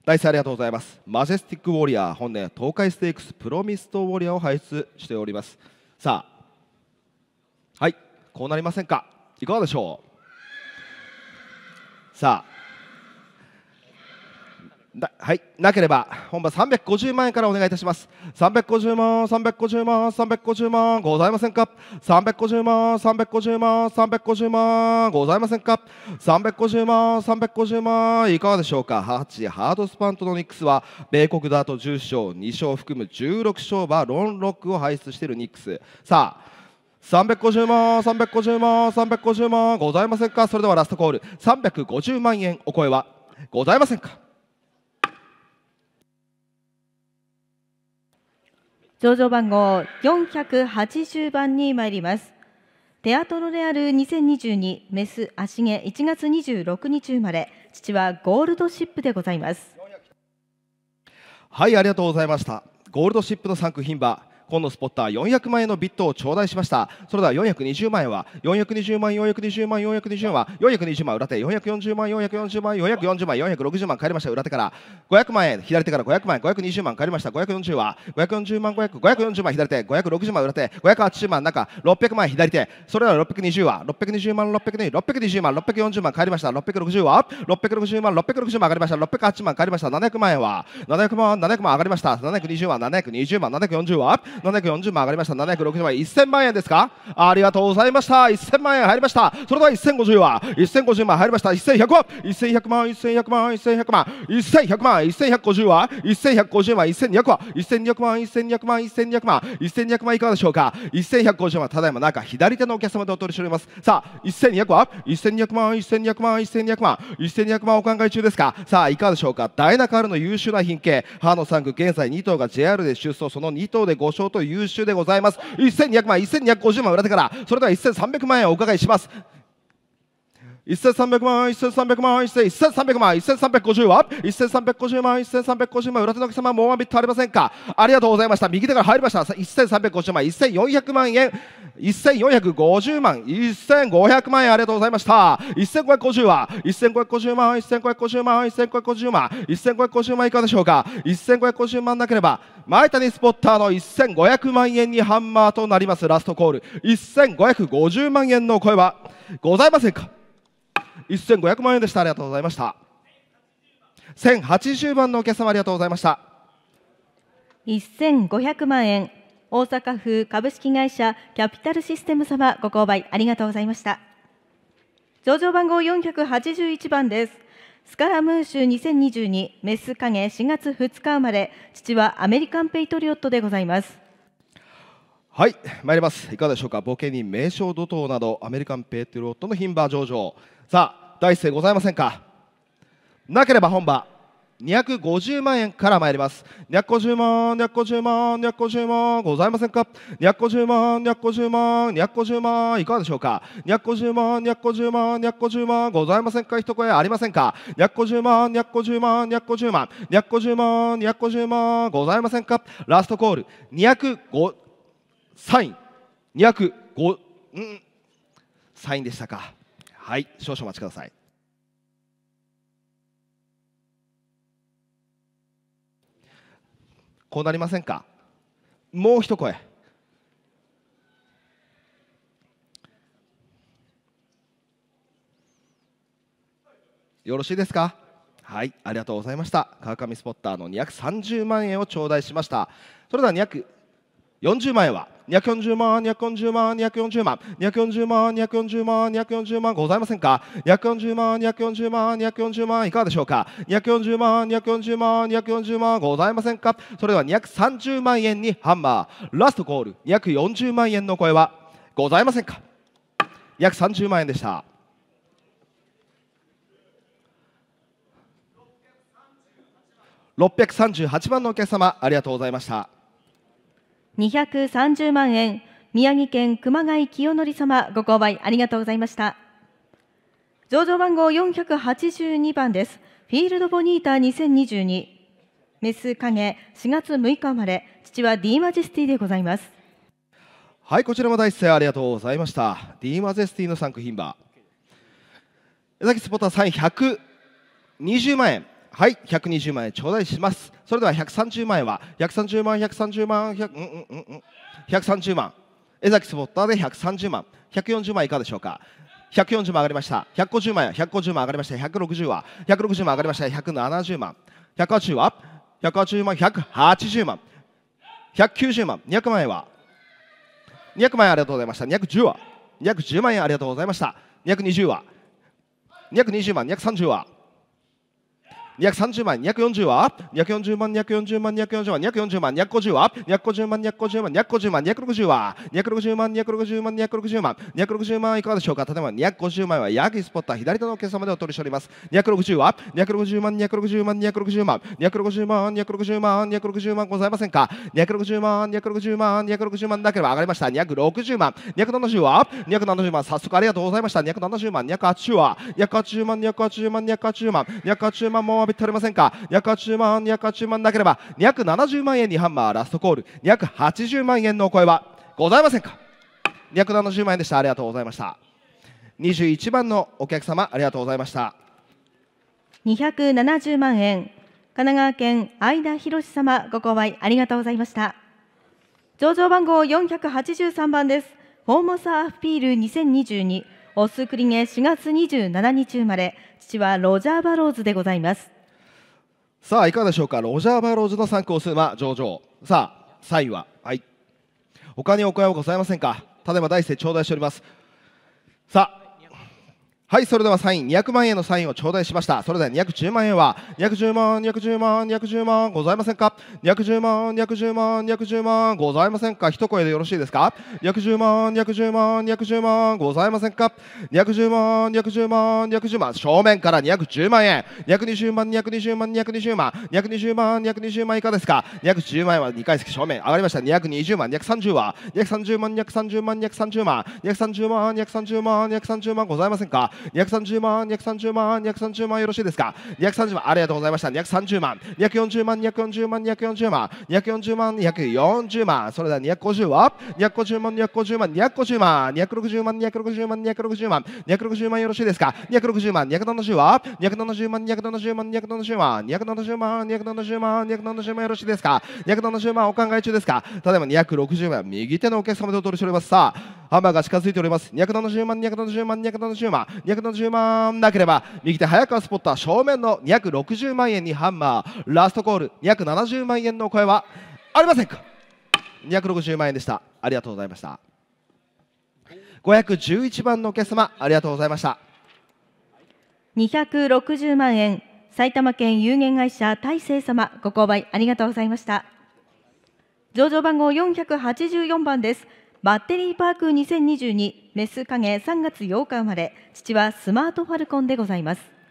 大勢ありがとうございますマジェスティックウォリアー本年東海ステークスプロミストウォリアーを輩出しておりますさあはいこうなりませんかいかがでしょうさあはいなければ本場350万円からお願いいたします350万350万350万ございませんか350万350万350万ございませんか350万350万いかがでしょうか8ハードスパントのニックスは米国ダート10勝2勝含む16勝馬ロンロックを輩出しているニックスさあ350万350万350万ございませんかそれではラストコール350万円お声はございませんか上場番号480番に参りますテアトロレアル2022メス足毛1月26日生まれ父はゴールドシップでございますはいありがとうございましたゴールドシップの3区牝馬今度スポッター400万円のビットを頂戴しましたそれでは420万円は420万420万420万420万裏手440万440万440万460万帰りました裏手から500万円左手から500万円520万帰りました540は540万500 540万左手560万裏手580万中600万左手それでは620は620万620 620万640万帰りました660は660万660万上がりました6 0十万帰りました700万円は700万700万上がりました720万720万740は740万上がりました760万1000万円ですかありがとうございました1000万円入りましたそれでは1050は1050万入りました1100万1100万1100万1100万1100万1150は1150万1200は1200万1200万1200万1200万いかがでしょうか1150万ただいま中左手のお客様でお取りしておりますさあ1200は1200万1200万1200万1200万お考え中ですかさあいかがでしょうかダイナカールの優秀な品系ハーノ3区現在2頭が JR で出走その2頭で5勝と優秀でございます1200万1250万売れてからそれでは1300万円をお伺いします一千三百万、一千三百万、一千三百万、一千三百五十は一千三百五十万、一千三百五十万、裏手のお様、もうワンビットありませんかありがとうございました。右手から入りました。一千三百五十万、一千四百万円、一千四百五十万、一千五百万円、ありがとうございました。一千五百五十は、一千五百五十万、一千五百五十万、一千五百五十万、一千五百五十万いかがでしょうか一千五百五十万なければ、前谷スポッターの一千五百万円にハンマーとなります。ラストコール。一千五百五十万円の声はございませんか1500万円でしたありがとうございました1080番のお客様ありがとうございました1500万円大阪府株式会社キャピタルシステム様ご購買ありがとうございました上場番号481番ですスカラムーシュ2022メス影4月2日生まれ父はアメリカンペイトリオットでございますはい参りますいかがでしょうかボケに名称怒涛などアメリカンペイトリオットの牝馬上場さあ第一声ございませんかなければ本場250万円から参ります250万250万250万ございませんか250万250万250万いかがでしょうか250万250万250万ございませんか一声ありませんか250万250万250万250万250万ございませんかラストコール205サイン205うんサインでしたかはい少々お待ちくださいこうなりませんかもう一声よろしいですかはいありがとうございました川上スポッターの230万円を頂戴しましたそれでは240万円は240万、240万、240万、240万、240万、240万ございませんか ?240 万、240万、240万いかがでしょうか ?240 万、240万、240万ございませんかそれでは230万円にハンマー、ラストゴール240万円の声はございませんか約30万円でした。638番のお客様ありがとうございました。230万円宮城県熊谷清則様ご購買ありがとうございました上場番号482番ですフィールドボニータ2022メス影4月6日生まれ父は D マジェスティでございますはいこちらも第一声ありがとうございました D マジェスティの3区品馬江崎スポターさん120万円はい120万円頂戴しますそれでは130万円は130万130万100、うんうんうん、130万江崎スポッターで130万140万いかがでしょうか140万上がりました150万や150万上がりました160は160万上がりました170万180は万180万190万200万円は200万円ありがとうございました210は210万円ありがとうございました220は220万230は230万240は240万240万240万240万250は250万250万250万260は260万260万260万260万いかがでしょうか例えば250万はヤギスポッター左手のお客様でお取りしております260は260万260万260万260万260万260万ございませんか260万260万260万なければ上がりました260万270は270万早速ありがとうございました270万280は280万280万280万280万も万べておりませんか280万280万なければ270万円にハンマーラストコール280万円のお声はございませんか270万円でしたありがとうございました21番のお客様ありがとうございました270万円神奈川県相田博様ご購買ありがとうございました上場番号483番ですフォーモサアピール2022オスクリゲ4月27日生まれ父はロジャー・バローズでございますさあいかがでしょうかロジャーバローズの参考数は上場さあ3位ははい他にお声はございませんかただいま第一声頂戴しておりますさあはいそれではサイン200万円のサインを頂戴しましたそれでは210万円は210万210万210万ございませんか210万210万210万ございませんか一声でよろしいですか210万210万210万ございませんか210万210万210万正面から210万円220万220万220万220万220万以下ですか210万円は2階席正面上がりました220万230は230万230万230万230万230万230万ございませんか230万230万230万よろしいですか230万ありがとうございました230万240万240万240万240万240万それでは250は250万250万250万260万260万260万260万よろしいですか260万270は270万270万270万270万270万270万よろしいですか270万お考え中ですか例えば二260万右手のお客様でお取りしておりますさあハンマーが近づいております270万270万270万270万なければ右手早川スポッター正面の260万円にハンマーラストコール270万円の声はありませんか260万円でしたありがとうございました511番のお客様ありがとうございました260万円埼玉県有限会社大成様ご購買ありがとうございました上場番号484番ですバッテリーパーク2022メス影3月8日生まれ父はスマートファルコンでございます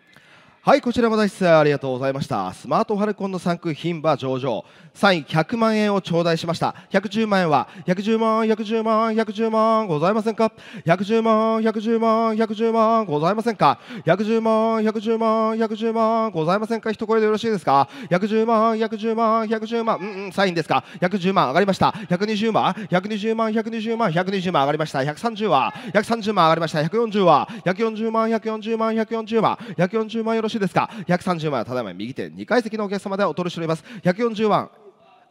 はいこちらも大師ありがとうございましたスマートファルコンの3区品馬上場3位100万円を頂戴しました110万円は110万110万110万ございませんか110万110万110万ございませんか110万110万110万ございませんか一声でよろしいですか110万110万110万うんうんサインですか110万上がりました120万120万120万120万上がりました130は130万上がりました140は140万140万140万140万よろしい手ですか130万はただいま右手2階席のお客様でお取りしております140万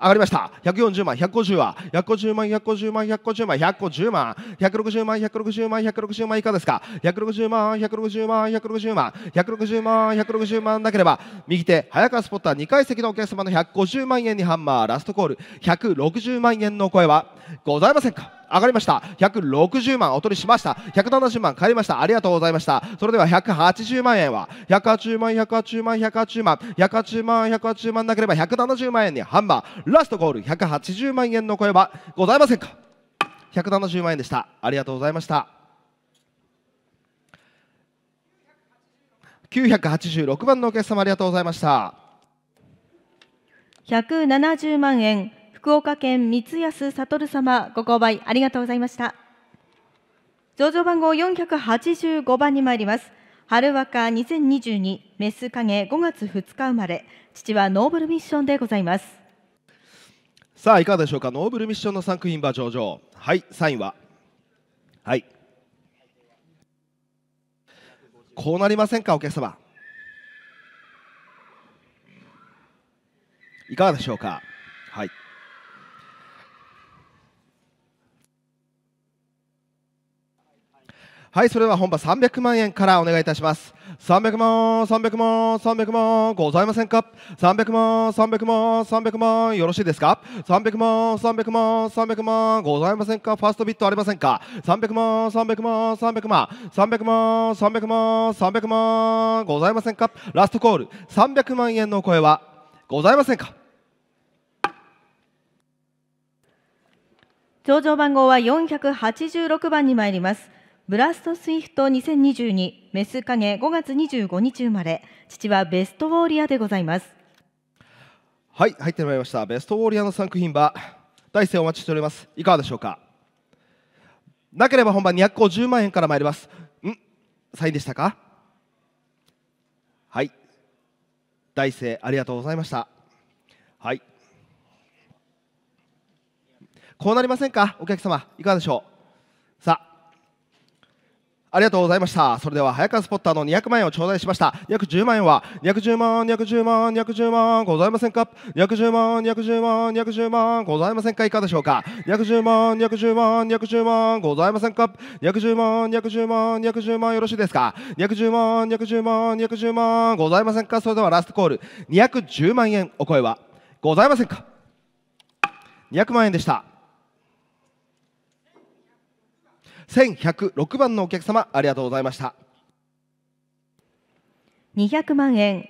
上がりました140万150万150万150万150万150万160万160万160万以下ですか160万160万160万160万160万なければ右手早川スポッター2階席のお客様の150万円にハンマーラストコール160万円の声はございませんか上がりました160万お取りしました170万買いましたありがとうございましたそれでは180万円は180万180万180万180万180万なければ170万円にハンマーラストゴール180万円の声はございませんか170万円でしたありがとうございました986番のお客様ありがとうございました170万円福岡県三安悟様ご購買ありがとうございました上場番号485番に参ります春若2022メス影5月2日生まれ父はノーブルミッションでございますさあいかがでしょうかノーブルミッションのクイ作品は上場はいサインははいこうなりませんかお客様いかがでしょうかはいはい、それでは本場300万円からお願いいたします。300万、300万、300万、ございませんか ?300 万、300万、300万、よろしいですか ?300 万、300万、300万、ございませんかファーストビットありませんか ?300 万、300万、300万、300万、300万、300万、ございませんかラストコール、300万円の声はございませんか頂上番号は486番に参ります。ブラストスイフト2022メス影5月25日生まれ父はベストウォーリアでございますはい入ってまいりましたベストウォーリアの作品は大勢お待ちしておりますいかがでしょうかなければ本番2 5 0 0万円から参りますんサインでしたかはい大勢ありがとうございましたはいこうなりませんかお客様いかがでしょうさあありがとうございました。それでは、早川スポッターの200万円を頂戴しました。約10万円は、210万、210万、210万、ございませんか ?210 万、210万、210万、ございませんかいかがでしょうか ?210 万、210万、210万、ございませんか ?210 万、210万、210万、よろしいですか ?210 万、210万、210万、ございませんかそれでは、ラストコール。210万円、お声は、ございませんか ?200 万円でした。1106番のお客様ありがとうございました200万円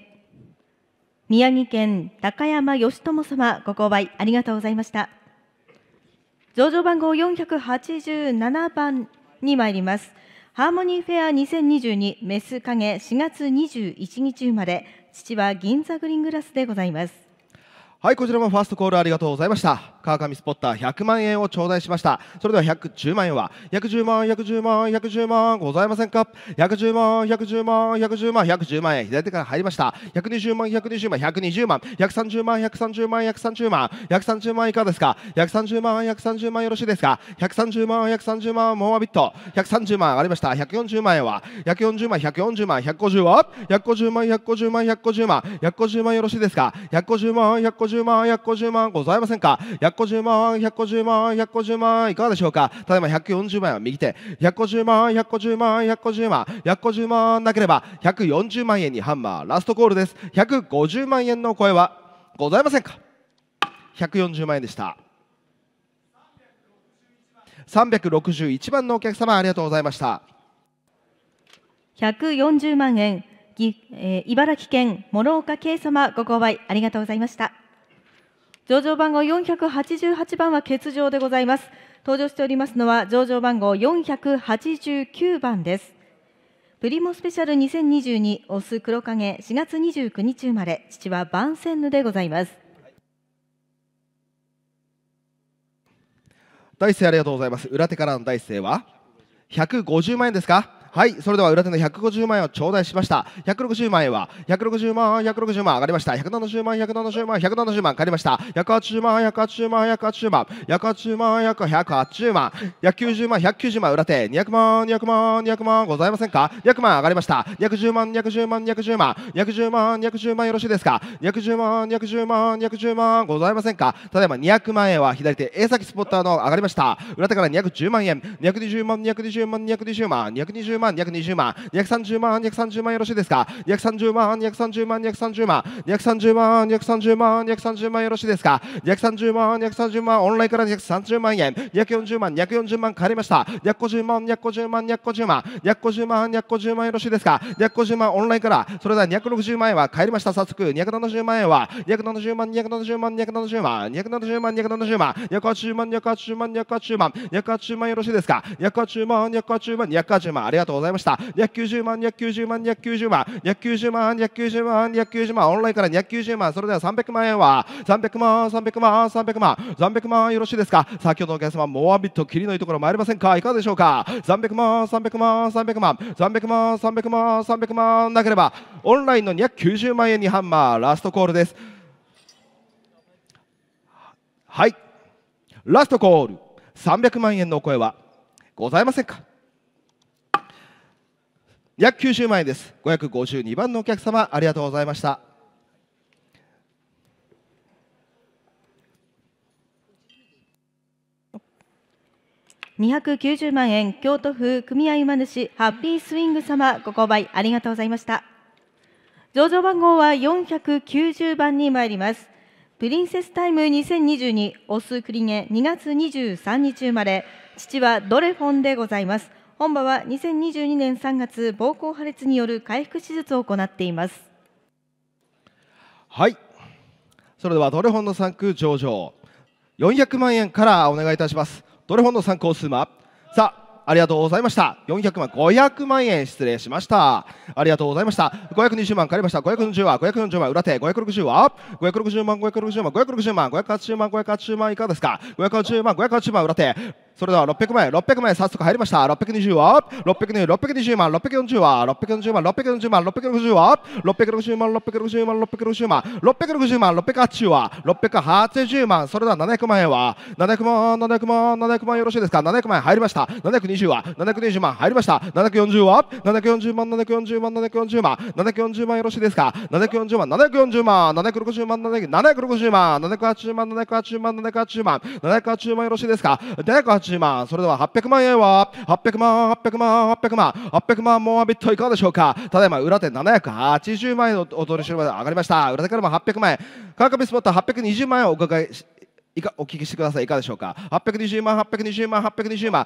宮城県高山義友様ご購買ありがとうございました上場番号487番に参りますハーモニーフェア2022メス影4月21日生まれ父は銀座グリーングラスでございますはいこちらもファーストコールありがとうございました川上スポッター100万円を頂戴しましたそれでは110万円は110万110万110万ございませんか110万110万110万110万円左手から入りました120万120万120万130万130万130万130万いかがですか130万130万よろしいですか130万130万モアビット130万上がりました140万円は140万140万150は150万150万150万150万よろしいですか150万150万150万ございませんか150万、150万、150万、いかがでしょうかただいま140万は右手、150万、150万、150万、150万なければ、140万円にハンマー、ラストコールです。150万円の声はございませんか140万円でした。361番のお客様ありがとうございました140万円、えー、茨城県諸岡圭様ご購買ありがとうございました上場番号八十八番は欠場でございます。登場しておりますのは上場番号489番です。プリモスペシャル2022オス黒影4月29日生まれ父はバンセンヌでございます。大勢ありがとうございます。裏手からの大勢は150万円ですか？はいそれでは裏手の150万円を頂戴しました160万円は160万160万上がりました170万170万170万借りました180万180万180万180万180万190万190万裏手200万200万200万ございませんか200万上がりました210万210万210万210万210万よろしいですか210万210万210万ございませんかただいま200万円は左手 A 先スポッターの上がりました裏手から210万円220万220万220万220万万、220万、230万、230万よろしいですか230万、230万、230万、230万、230万、230万よろしいですか230万、230万、オンラインから230万円、240万、240万借りました。250万、250万、250万、250万、250万よろしいですか250万オンラインから、それでは260万円は帰りました。早速、270万円は、270万、270万、270万、270万、270万、280万、280万、280万、280万よろしいですか280万、280万、280万、ありがとうとうございました。290万、290万、290万、290万、290万、290万、オンラインから290万、それでは300万円は、300万、300万、300万、300万、よろしいですか。先ほどのお客様、モアビット、りのいいところ参りませんかいかがでしょうか。300万、300万、300万、300万、300万、300万、なければ、オンラインの290万円にハンマー、ラストコールです。はい。ラストコール。300万円のお声はございませんか約90万円です552番のお客様ありがとうございました290万円京都府組合馬主ハッピースイング様ご購買ありがとうございました上場番号は490番に参りますプリンセスタイム2022オスクリゲ2月23日生まれ父はドレフォンでございます本場は2022年3月膀胱破裂による回復手術を行っていますはいそれではドレホンの3区上場400万円からお願いいたしますドレホンの参考数はさあありがとうございました。400万、500万円失礼しました。ありがとうございました。520万借りました。540は、540万、裏手、560は、560万、560万、560万、580万、580万、いかがですか ?550 万、580万、裏手。それでは600枚600枚早速入りました620は620万620万640万640万640万660は660万660万660万660万680は680万それでは700万円は700万700万700万よろしいですか700万円入りました720は720万入りました740は740万740万740万740万740よろしいですか740万740万760万760万780万780万780万780万よろしいですか780万します。それでは800万円は、800万、800万、800万、800万もアビットいかがでしょうか。ただいま裏手780万円をお取りしまで上がりました。裏手からも800万円。川上スポット820万円をお伺いいかお聞きしてくださいいかがでしょうか820万820万820万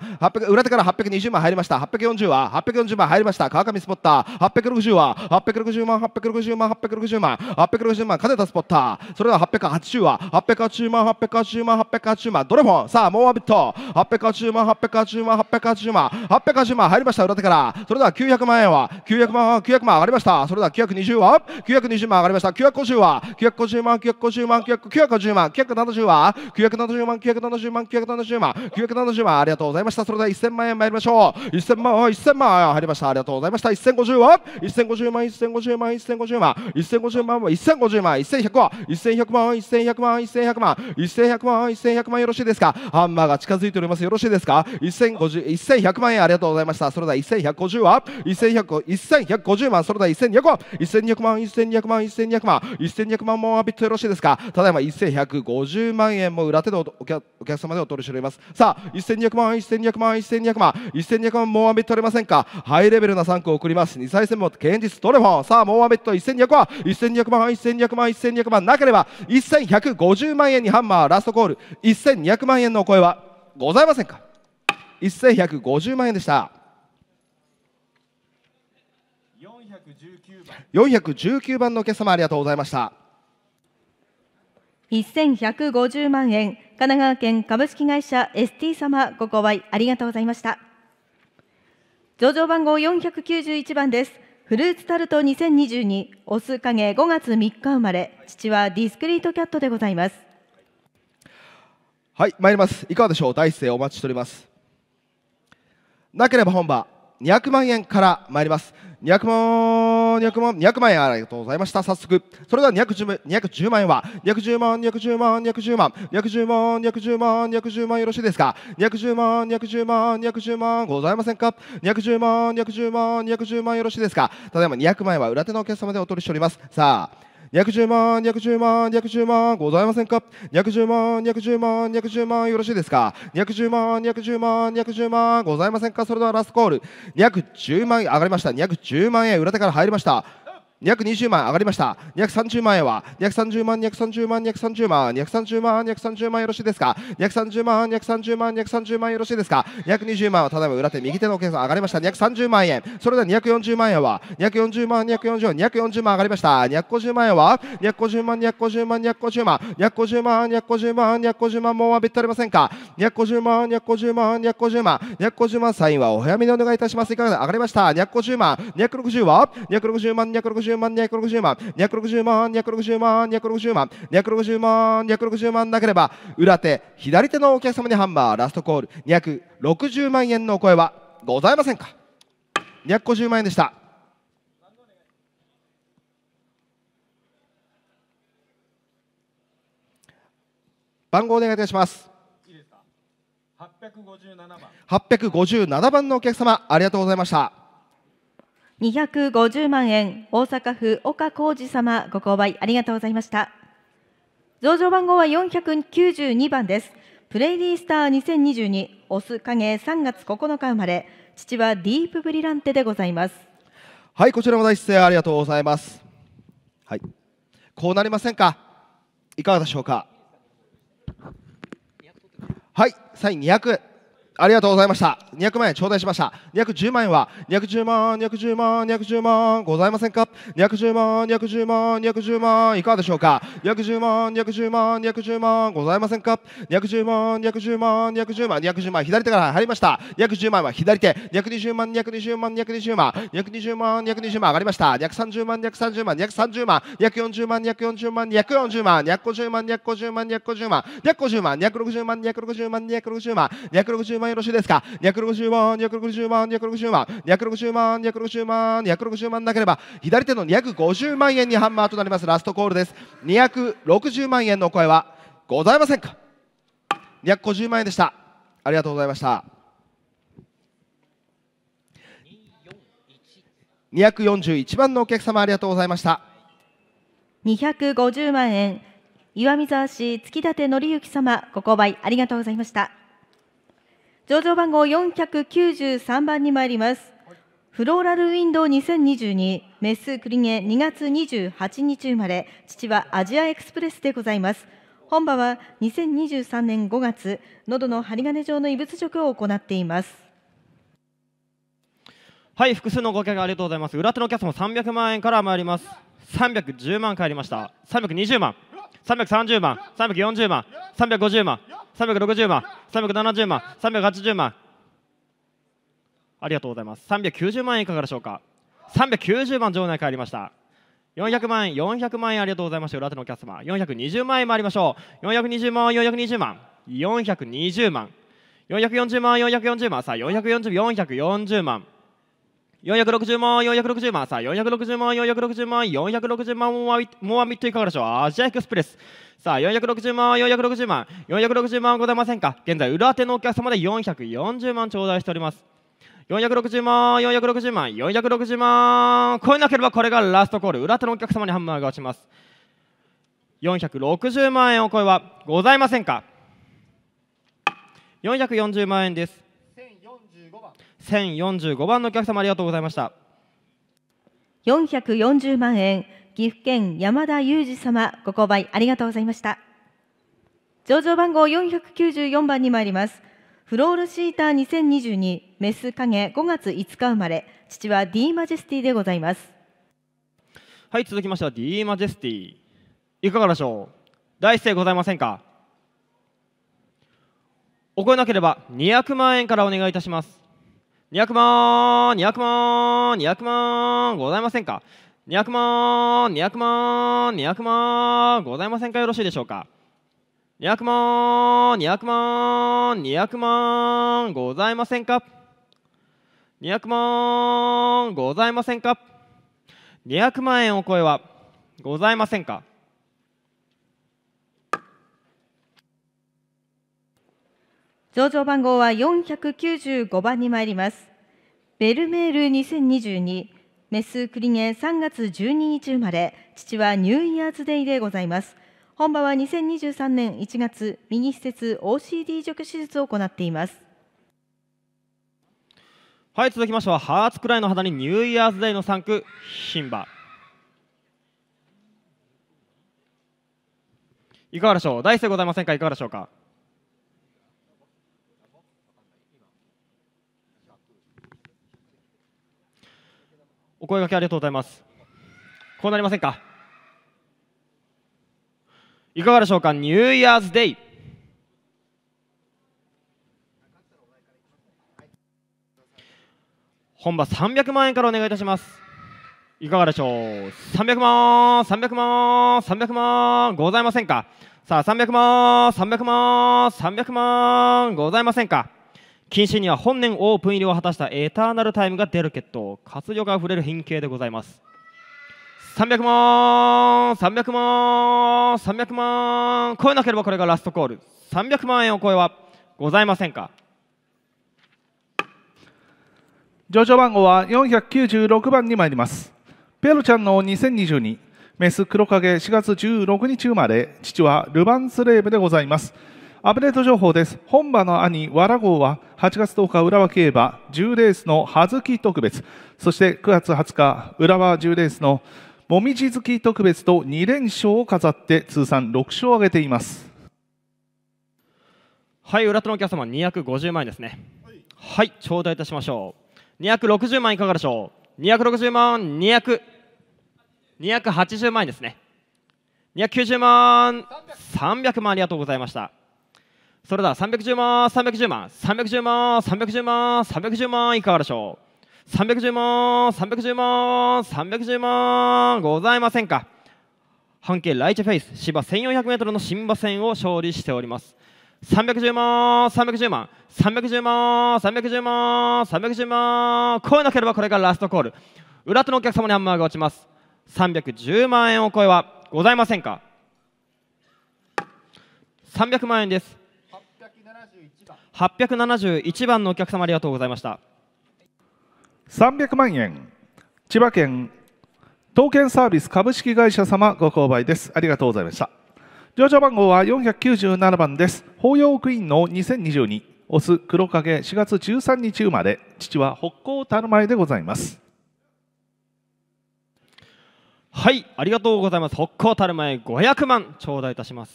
裏手から820万入りました840は840万入りました川上スポッター860は860万860万860万860万金田スポッターそれでは880は880万880万880万ドラゴンさあもうアビット880万880万880万880万入りました裏手からそれでは900万円は900万900万上がりましたそれでは920は920万上がりました950は950万950万950万950万970は970万970万970万970万ありがとうございましたそれでは1000万円参りましょう1000万1000万入りましたありがとうございました1050万、1050万1050万1050万1050万1050万1100万、1100万1100万1100万1100万1100万よろしいですかハンマーが近づいておりますよろしいですか1100万円ありがとうございましたそれでは1150万、1100 1150万それでは1200万1200万1200万1200万1200万もア浴ットよろしいですかただいま1150万円円も裏手でお客様でお取りしておりますさあ1200万1200万1200万1200万もうアメット取れませんかハイレベルな3区を送ります2歳戦も現実レフォンさあもうアメット1200万1200万1200万1200万なければ1150万円にハンマーラストコール1200万円のお声はございませんか1150万円でした419番419番のお客様ありがとうございました1150万円、神奈川県株式会社 ST 様ご購買ありがとうございました。上場番号491番です。フルーツタルト2022、オス影5月3日生まれ、父はディスクリートキャットでございます。はい、参ります。いかがでしょう。第一声お待ちしております。なければ本場。200万円から参ります200万200万200万円ありがとうございました早速それでは210 210万円は210万210万210万210万210万210万よろしいですか210万210万210万ございませんか210万210万210万よろしいですかただいま200万円は裏手のお客様でお取りしておりますさあ210万210万210万ございませんか210万210万210万よろしいですか210万210万210万ございませんかそれではラストコール210万円上がりました210万円裏手から入りました220万上がりました230万円は230万230万230万230万230万よろしいですか230万230万230万よろしいですか220万はただいま裏手右手の計算上がりました230万円それでは240万円は240万240万240万上がりました250万円は250万250万250万250万250万250万もうはべったりませんか250万250万250万250万サインはお早めにお願いいたしますいかがで上がりました250万260は260万260万260万、260万、260万、260万、260万、260万、260万なければ、裏手、左手のお客様にハンマー、ラストコール、260万円のお声はございませんか ?250 万円でした。番号お願いいたします。857番857番のお客様ありがとうございました。250万円、大阪府岡浩二様、ご購買ありがとうございました。上場番号は492番です。プレイリースター2022、オス影3月9日生まれ、父はディープブリランテでございます。はい、こちらも大出演ありがとうございます。はい、こうなりませんか。いかがでしょうか。はい、サイン200。ありがとうございました。200万円頂戴しました。210万円は、210万、210万、210万、ございませんか ?210 万、210万、210万、いかがでしょうか ?210 万、210万、210万、ございませんか ?210 万、210万、210万、210万、左手から入りました。210万は左手、220万、220万、220万、220万、220万、上がりました。230万、230万、230万、240万、240万、240万、250万、250万、250万、250万、260万、260万、260万、260万、260万、万よろしいですか260万260万260万260万260万260万なければ左手の250万円にハンマーとなりますラストコールです260万円の声はございませんか250万円でしたありがとうございました241番のお客様ありがとうございました250万円岩見沢市月立紀之様ご購買ありがとうございました上場番号493番に参ります。フローラルウィンドウ2022メスクリゲ2月28日生まれ、父はアジアエクスプレスでございます。本場は2023年5月、喉の針金状の異物食を行っています。はい、複数のご客ありがとうございます。裏手のキャスも300万円から参ります。310万買りました。320万。330万340万350万360万370万380万ありがとうございます390万円いかがでしょうか390万場内帰りました400万円400万円ありがとうございました裏手のお客様420万円参りましょう420万420万420万440万440万さあ440 440万460万、460万、さあ、460万、460万、460万、モアミットいかがでしょうアジアエクスプレス。さあ、460万、460万、460万ございませんか現在、裏手のお客様で440万頂戴しております。460万、460万、460万。超えなければこれがラストコール。裏手のお客様にハンマーが落ちます。460万円を超えはございませんか440万円です。1045番のお客様ありがとうございました440万円岐阜県山田裕二様ご購買ありがとうございました上場番号494番に参りますフロールシーター2022メス影5月5日生まれ父は D マジェスティでございますはい続きましては D マジェスティいかがでしょう大してございませんかお声なければ200万円からお願いいたします200万、200万、200万、ございませんか200万、200万、200万、ございませんかよろしいでしょうか200万、200万、200万、ございませんか200万、ございませんか200万円を超えはございませんか上場番号は495番に参ります。ベルメール2022メスクリゲ3月12日生まれ、父はニューイヤーズデイでございます。本場は2023年1月、右施設 OCD 除去手術を行っています。はい、続きましては、ハーツくらいの肌にニューイヤーズデイの産駒牝馬。いかがでしょう第一声ございませんかいかがでしょうかお声がけありがとうございます。こうなりませんかいかがでしょうか、ニューイヤーズデイ。本場300万円からお願いいたします。いかがでしょう ?300 万、300万、300万、ございませんかさあ、300万、300万、300万、ございませんか近止には本年オープン入りを果たしたエターナルタイムが出る決闘活力あふれる品形でございます300万300万300万超えなければこれがラストコール300万円を超えはございませんか上場番号は496番に参りますペロちゃんの2022メス黒影4月16日生まれ父はルバンスレーブでございますアップデート情報です。本場の兄、わら号は8月10日浦和競馬10レースの葉月特別、そして9月20日浦和10レースのもみじ月特別と2連勝を飾って通算6勝を挙げています。はい、浦田のお客様250万円ですね。はい、頂戴いたしましょう。260万いかがでしょう。260万200。280万円ですね。290万300万ありがとうございました。それでは310万、310万、310万、310万、310万、いかがでしょう ?310 万、310万、310万、ございませんか半径ライチフェイス芝 1400m の新馬戦を勝利しております。310万、310万、310万、310万、310万、超えなければこれがラストコール。裏手のお客様にハンマーが落ちます。310万円を超えはございませんか ?300 万円です。871番のお客様ありがとうございました300万円千葉県刀剣サービス株式会社様ご購買ですありがとうございました上場番号は497番です法要クイーンの2022オス黒影4月13日生まれ父は北港樽前でございますはいありがとうございます北港樽前500万頂戴いたします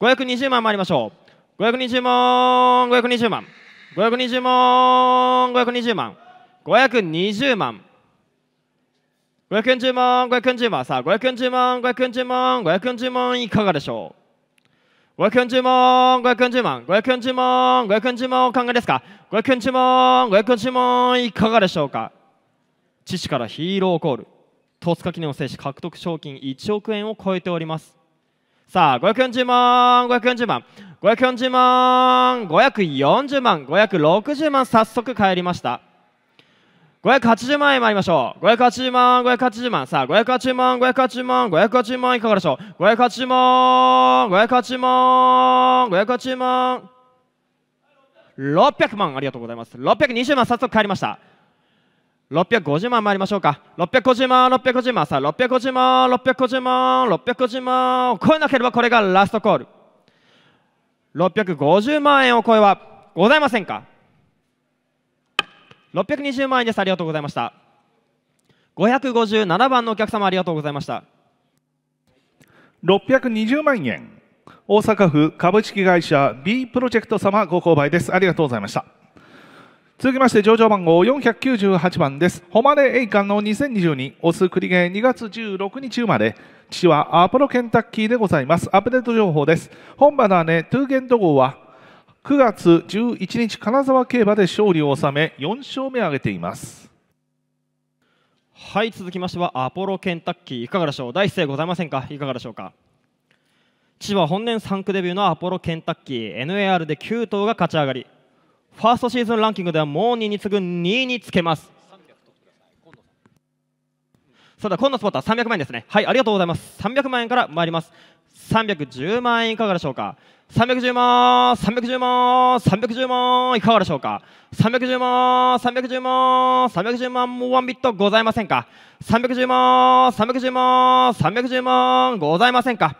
520万参りましょう520万520万520万520万520万540万540万さあ540万540万540万いかがでしょう540万540万540万540万お考えですか540万540万いかがでしょうか父からヒーローコールトースカ記念を制し、獲得賞金1億円を超えておりますさあ540万540万540万540万560万早速帰りました580万円参りましょう580万580万さあ580万580万580万いかがでしょう580万580万580万600万ありがとうございます620万早速帰りました650万参りましょうか650万650万さあ650万650万650万を超えなければこれがラストコール650万円を超えはございませんか620万円ですありがとうございました557番のお客様ありがとうございました620万円大阪府株式会社 B プロジェクト様ご購買ですありがとうございました続きまして上場番号498番です誉れ栄冠の2022オス栗毛2月16日生まれ父はアポロケンタッキーでございますアップデート情報です本場の姉トゥーゲント号は9月11日金沢競馬で勝利を収め4勝目を挙げていますはい続きましてはアポロケンタッキーいかがでしょう第一声ございませんかいかがでしょうか千葉本年3区デビューのアポロケンタッキー NAR で9頭が勝ち上がりファーストシーズンランキングではもうニに次ぐ2位につけますそれでは今度のスポットは300万円ですねはいありがとうございます300万円から参ります310万円いかがでしょうか310万310万310万いかがでしょうか310万310万310万もうワンビットございませんか310万310万310万ございませんか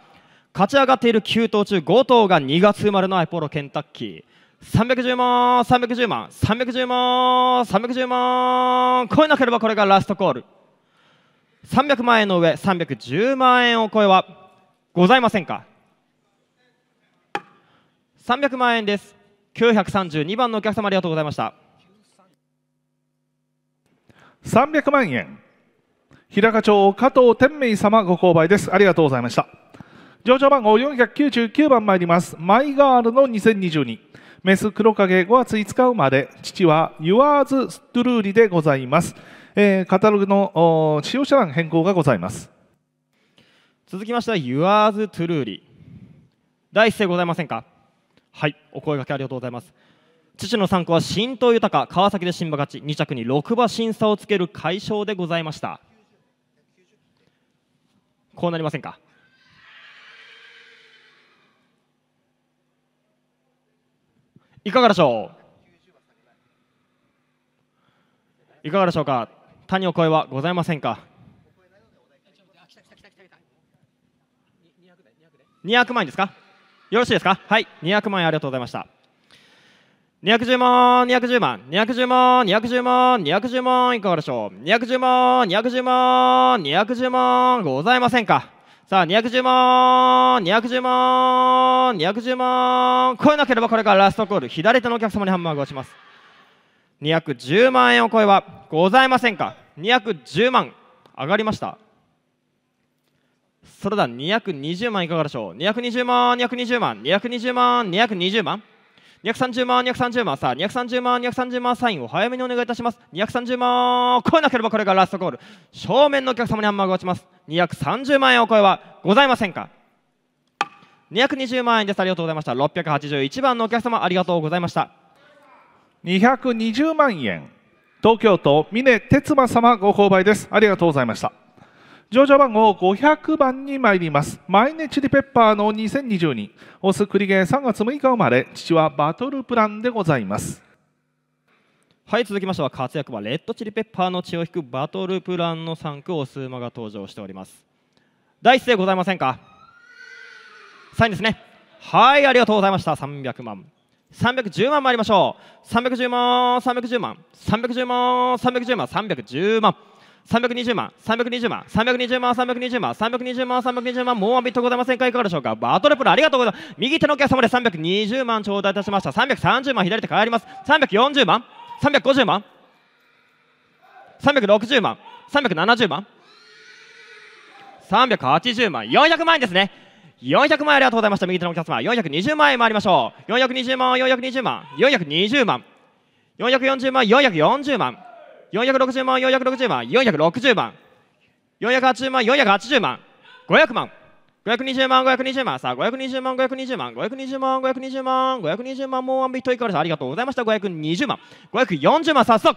勝ち上がっている9頭中5頭が2月生まれのアイポロケンタッキー310万310万310万310万超えなければこれがラストコール300万円の上310万円を超えはございませんか300万円です932番のお客様ありがとうございました300万円日高町加藤天明様ご購買ですありがとうございました上場番号499番参りますマイガールの2022メス黒影5月5日生まれ、父はユアーズ・トゥルーリでございます。えー、カタログの使用者欄変更がございます。続きましては、ユアーズ・トゥルーリ。第一声ございませんかはい、お声掛けありがとうございます。父の参考は新党豊か、川崎で新馬勝ち、2着に6馬審査をつける快勝でございました。こうなりませんかいかがでしょういかがでしょうか谷を超えはございませんか200万円ですかよろしいですかはい200万円ありがとうございました210万210万210万210万210万いかがでしょう210万210万210万ございませんかさあ210万210万210万超えなければこれからラストコール左手のお客様にハンマーグをします210万円を超えはございませんか210万上がりましたそれでは220万いかがでしょう220万220万220万220万230万230万さあ230万230万サインを早めにお願いいたします230万超えなければこれがラストゴール正面のお客様にハンマーが落ちます230万円お声はございませんか220万円ですありがとうございました681番のお客様ありがとうございました220万円東京都峰哲馬様ご購買ですありがとうございました上場番号500番に参りますマイネチリペッパーの2022オスクリゲ3月6日生まれ父はバトルプランでございますはい続きましては活躍はレッドチリペッパーの血を引くバトルプランの3区オス馬が登場しております第一声ございませんかサインですねはいありがとうございました300万310万参りましょう310万310万310万310万310万320万320万320万320万320万320万もうアンビットございませんかいかがでしょうかバトルプロありがとうございます右手のお客様で320万頂戴いたしました330万左手変ります340万350万360万370万380万400万円ですね400万円ありがとうございました右手のお客様420万円参りましょう420万420万4 2万0万440万440万460万、460万、460万、480万、480万、500万、520万、520万、さあ、520万、520万、520万、520万、520万、もうワンビットイカルさん、ありがとうございました。520万、540万、早速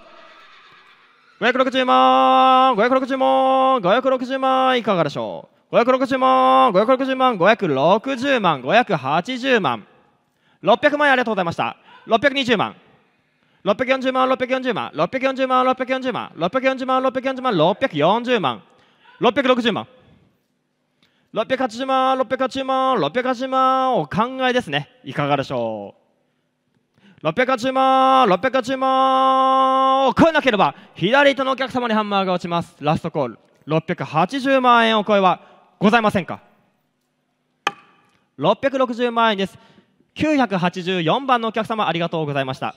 560万、560万、560万、いかがでしょう ?560 万、560万、560万、580万、600万ありがとうございました。620万。640万、640万、640万、640万、640万、640万、6四十万、660万、680万、680万、680万、お考えですね。いかがでしょう ?680 万、680万を超えなければ、左手のお客様にハンマーが落ちます。ラストコール。680万円お声はございませんか660万円です984番のお客様ありがとうございました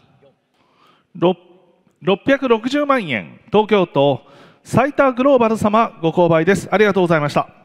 660万円東京都サイターグローバル様ご購買ですありがとうございました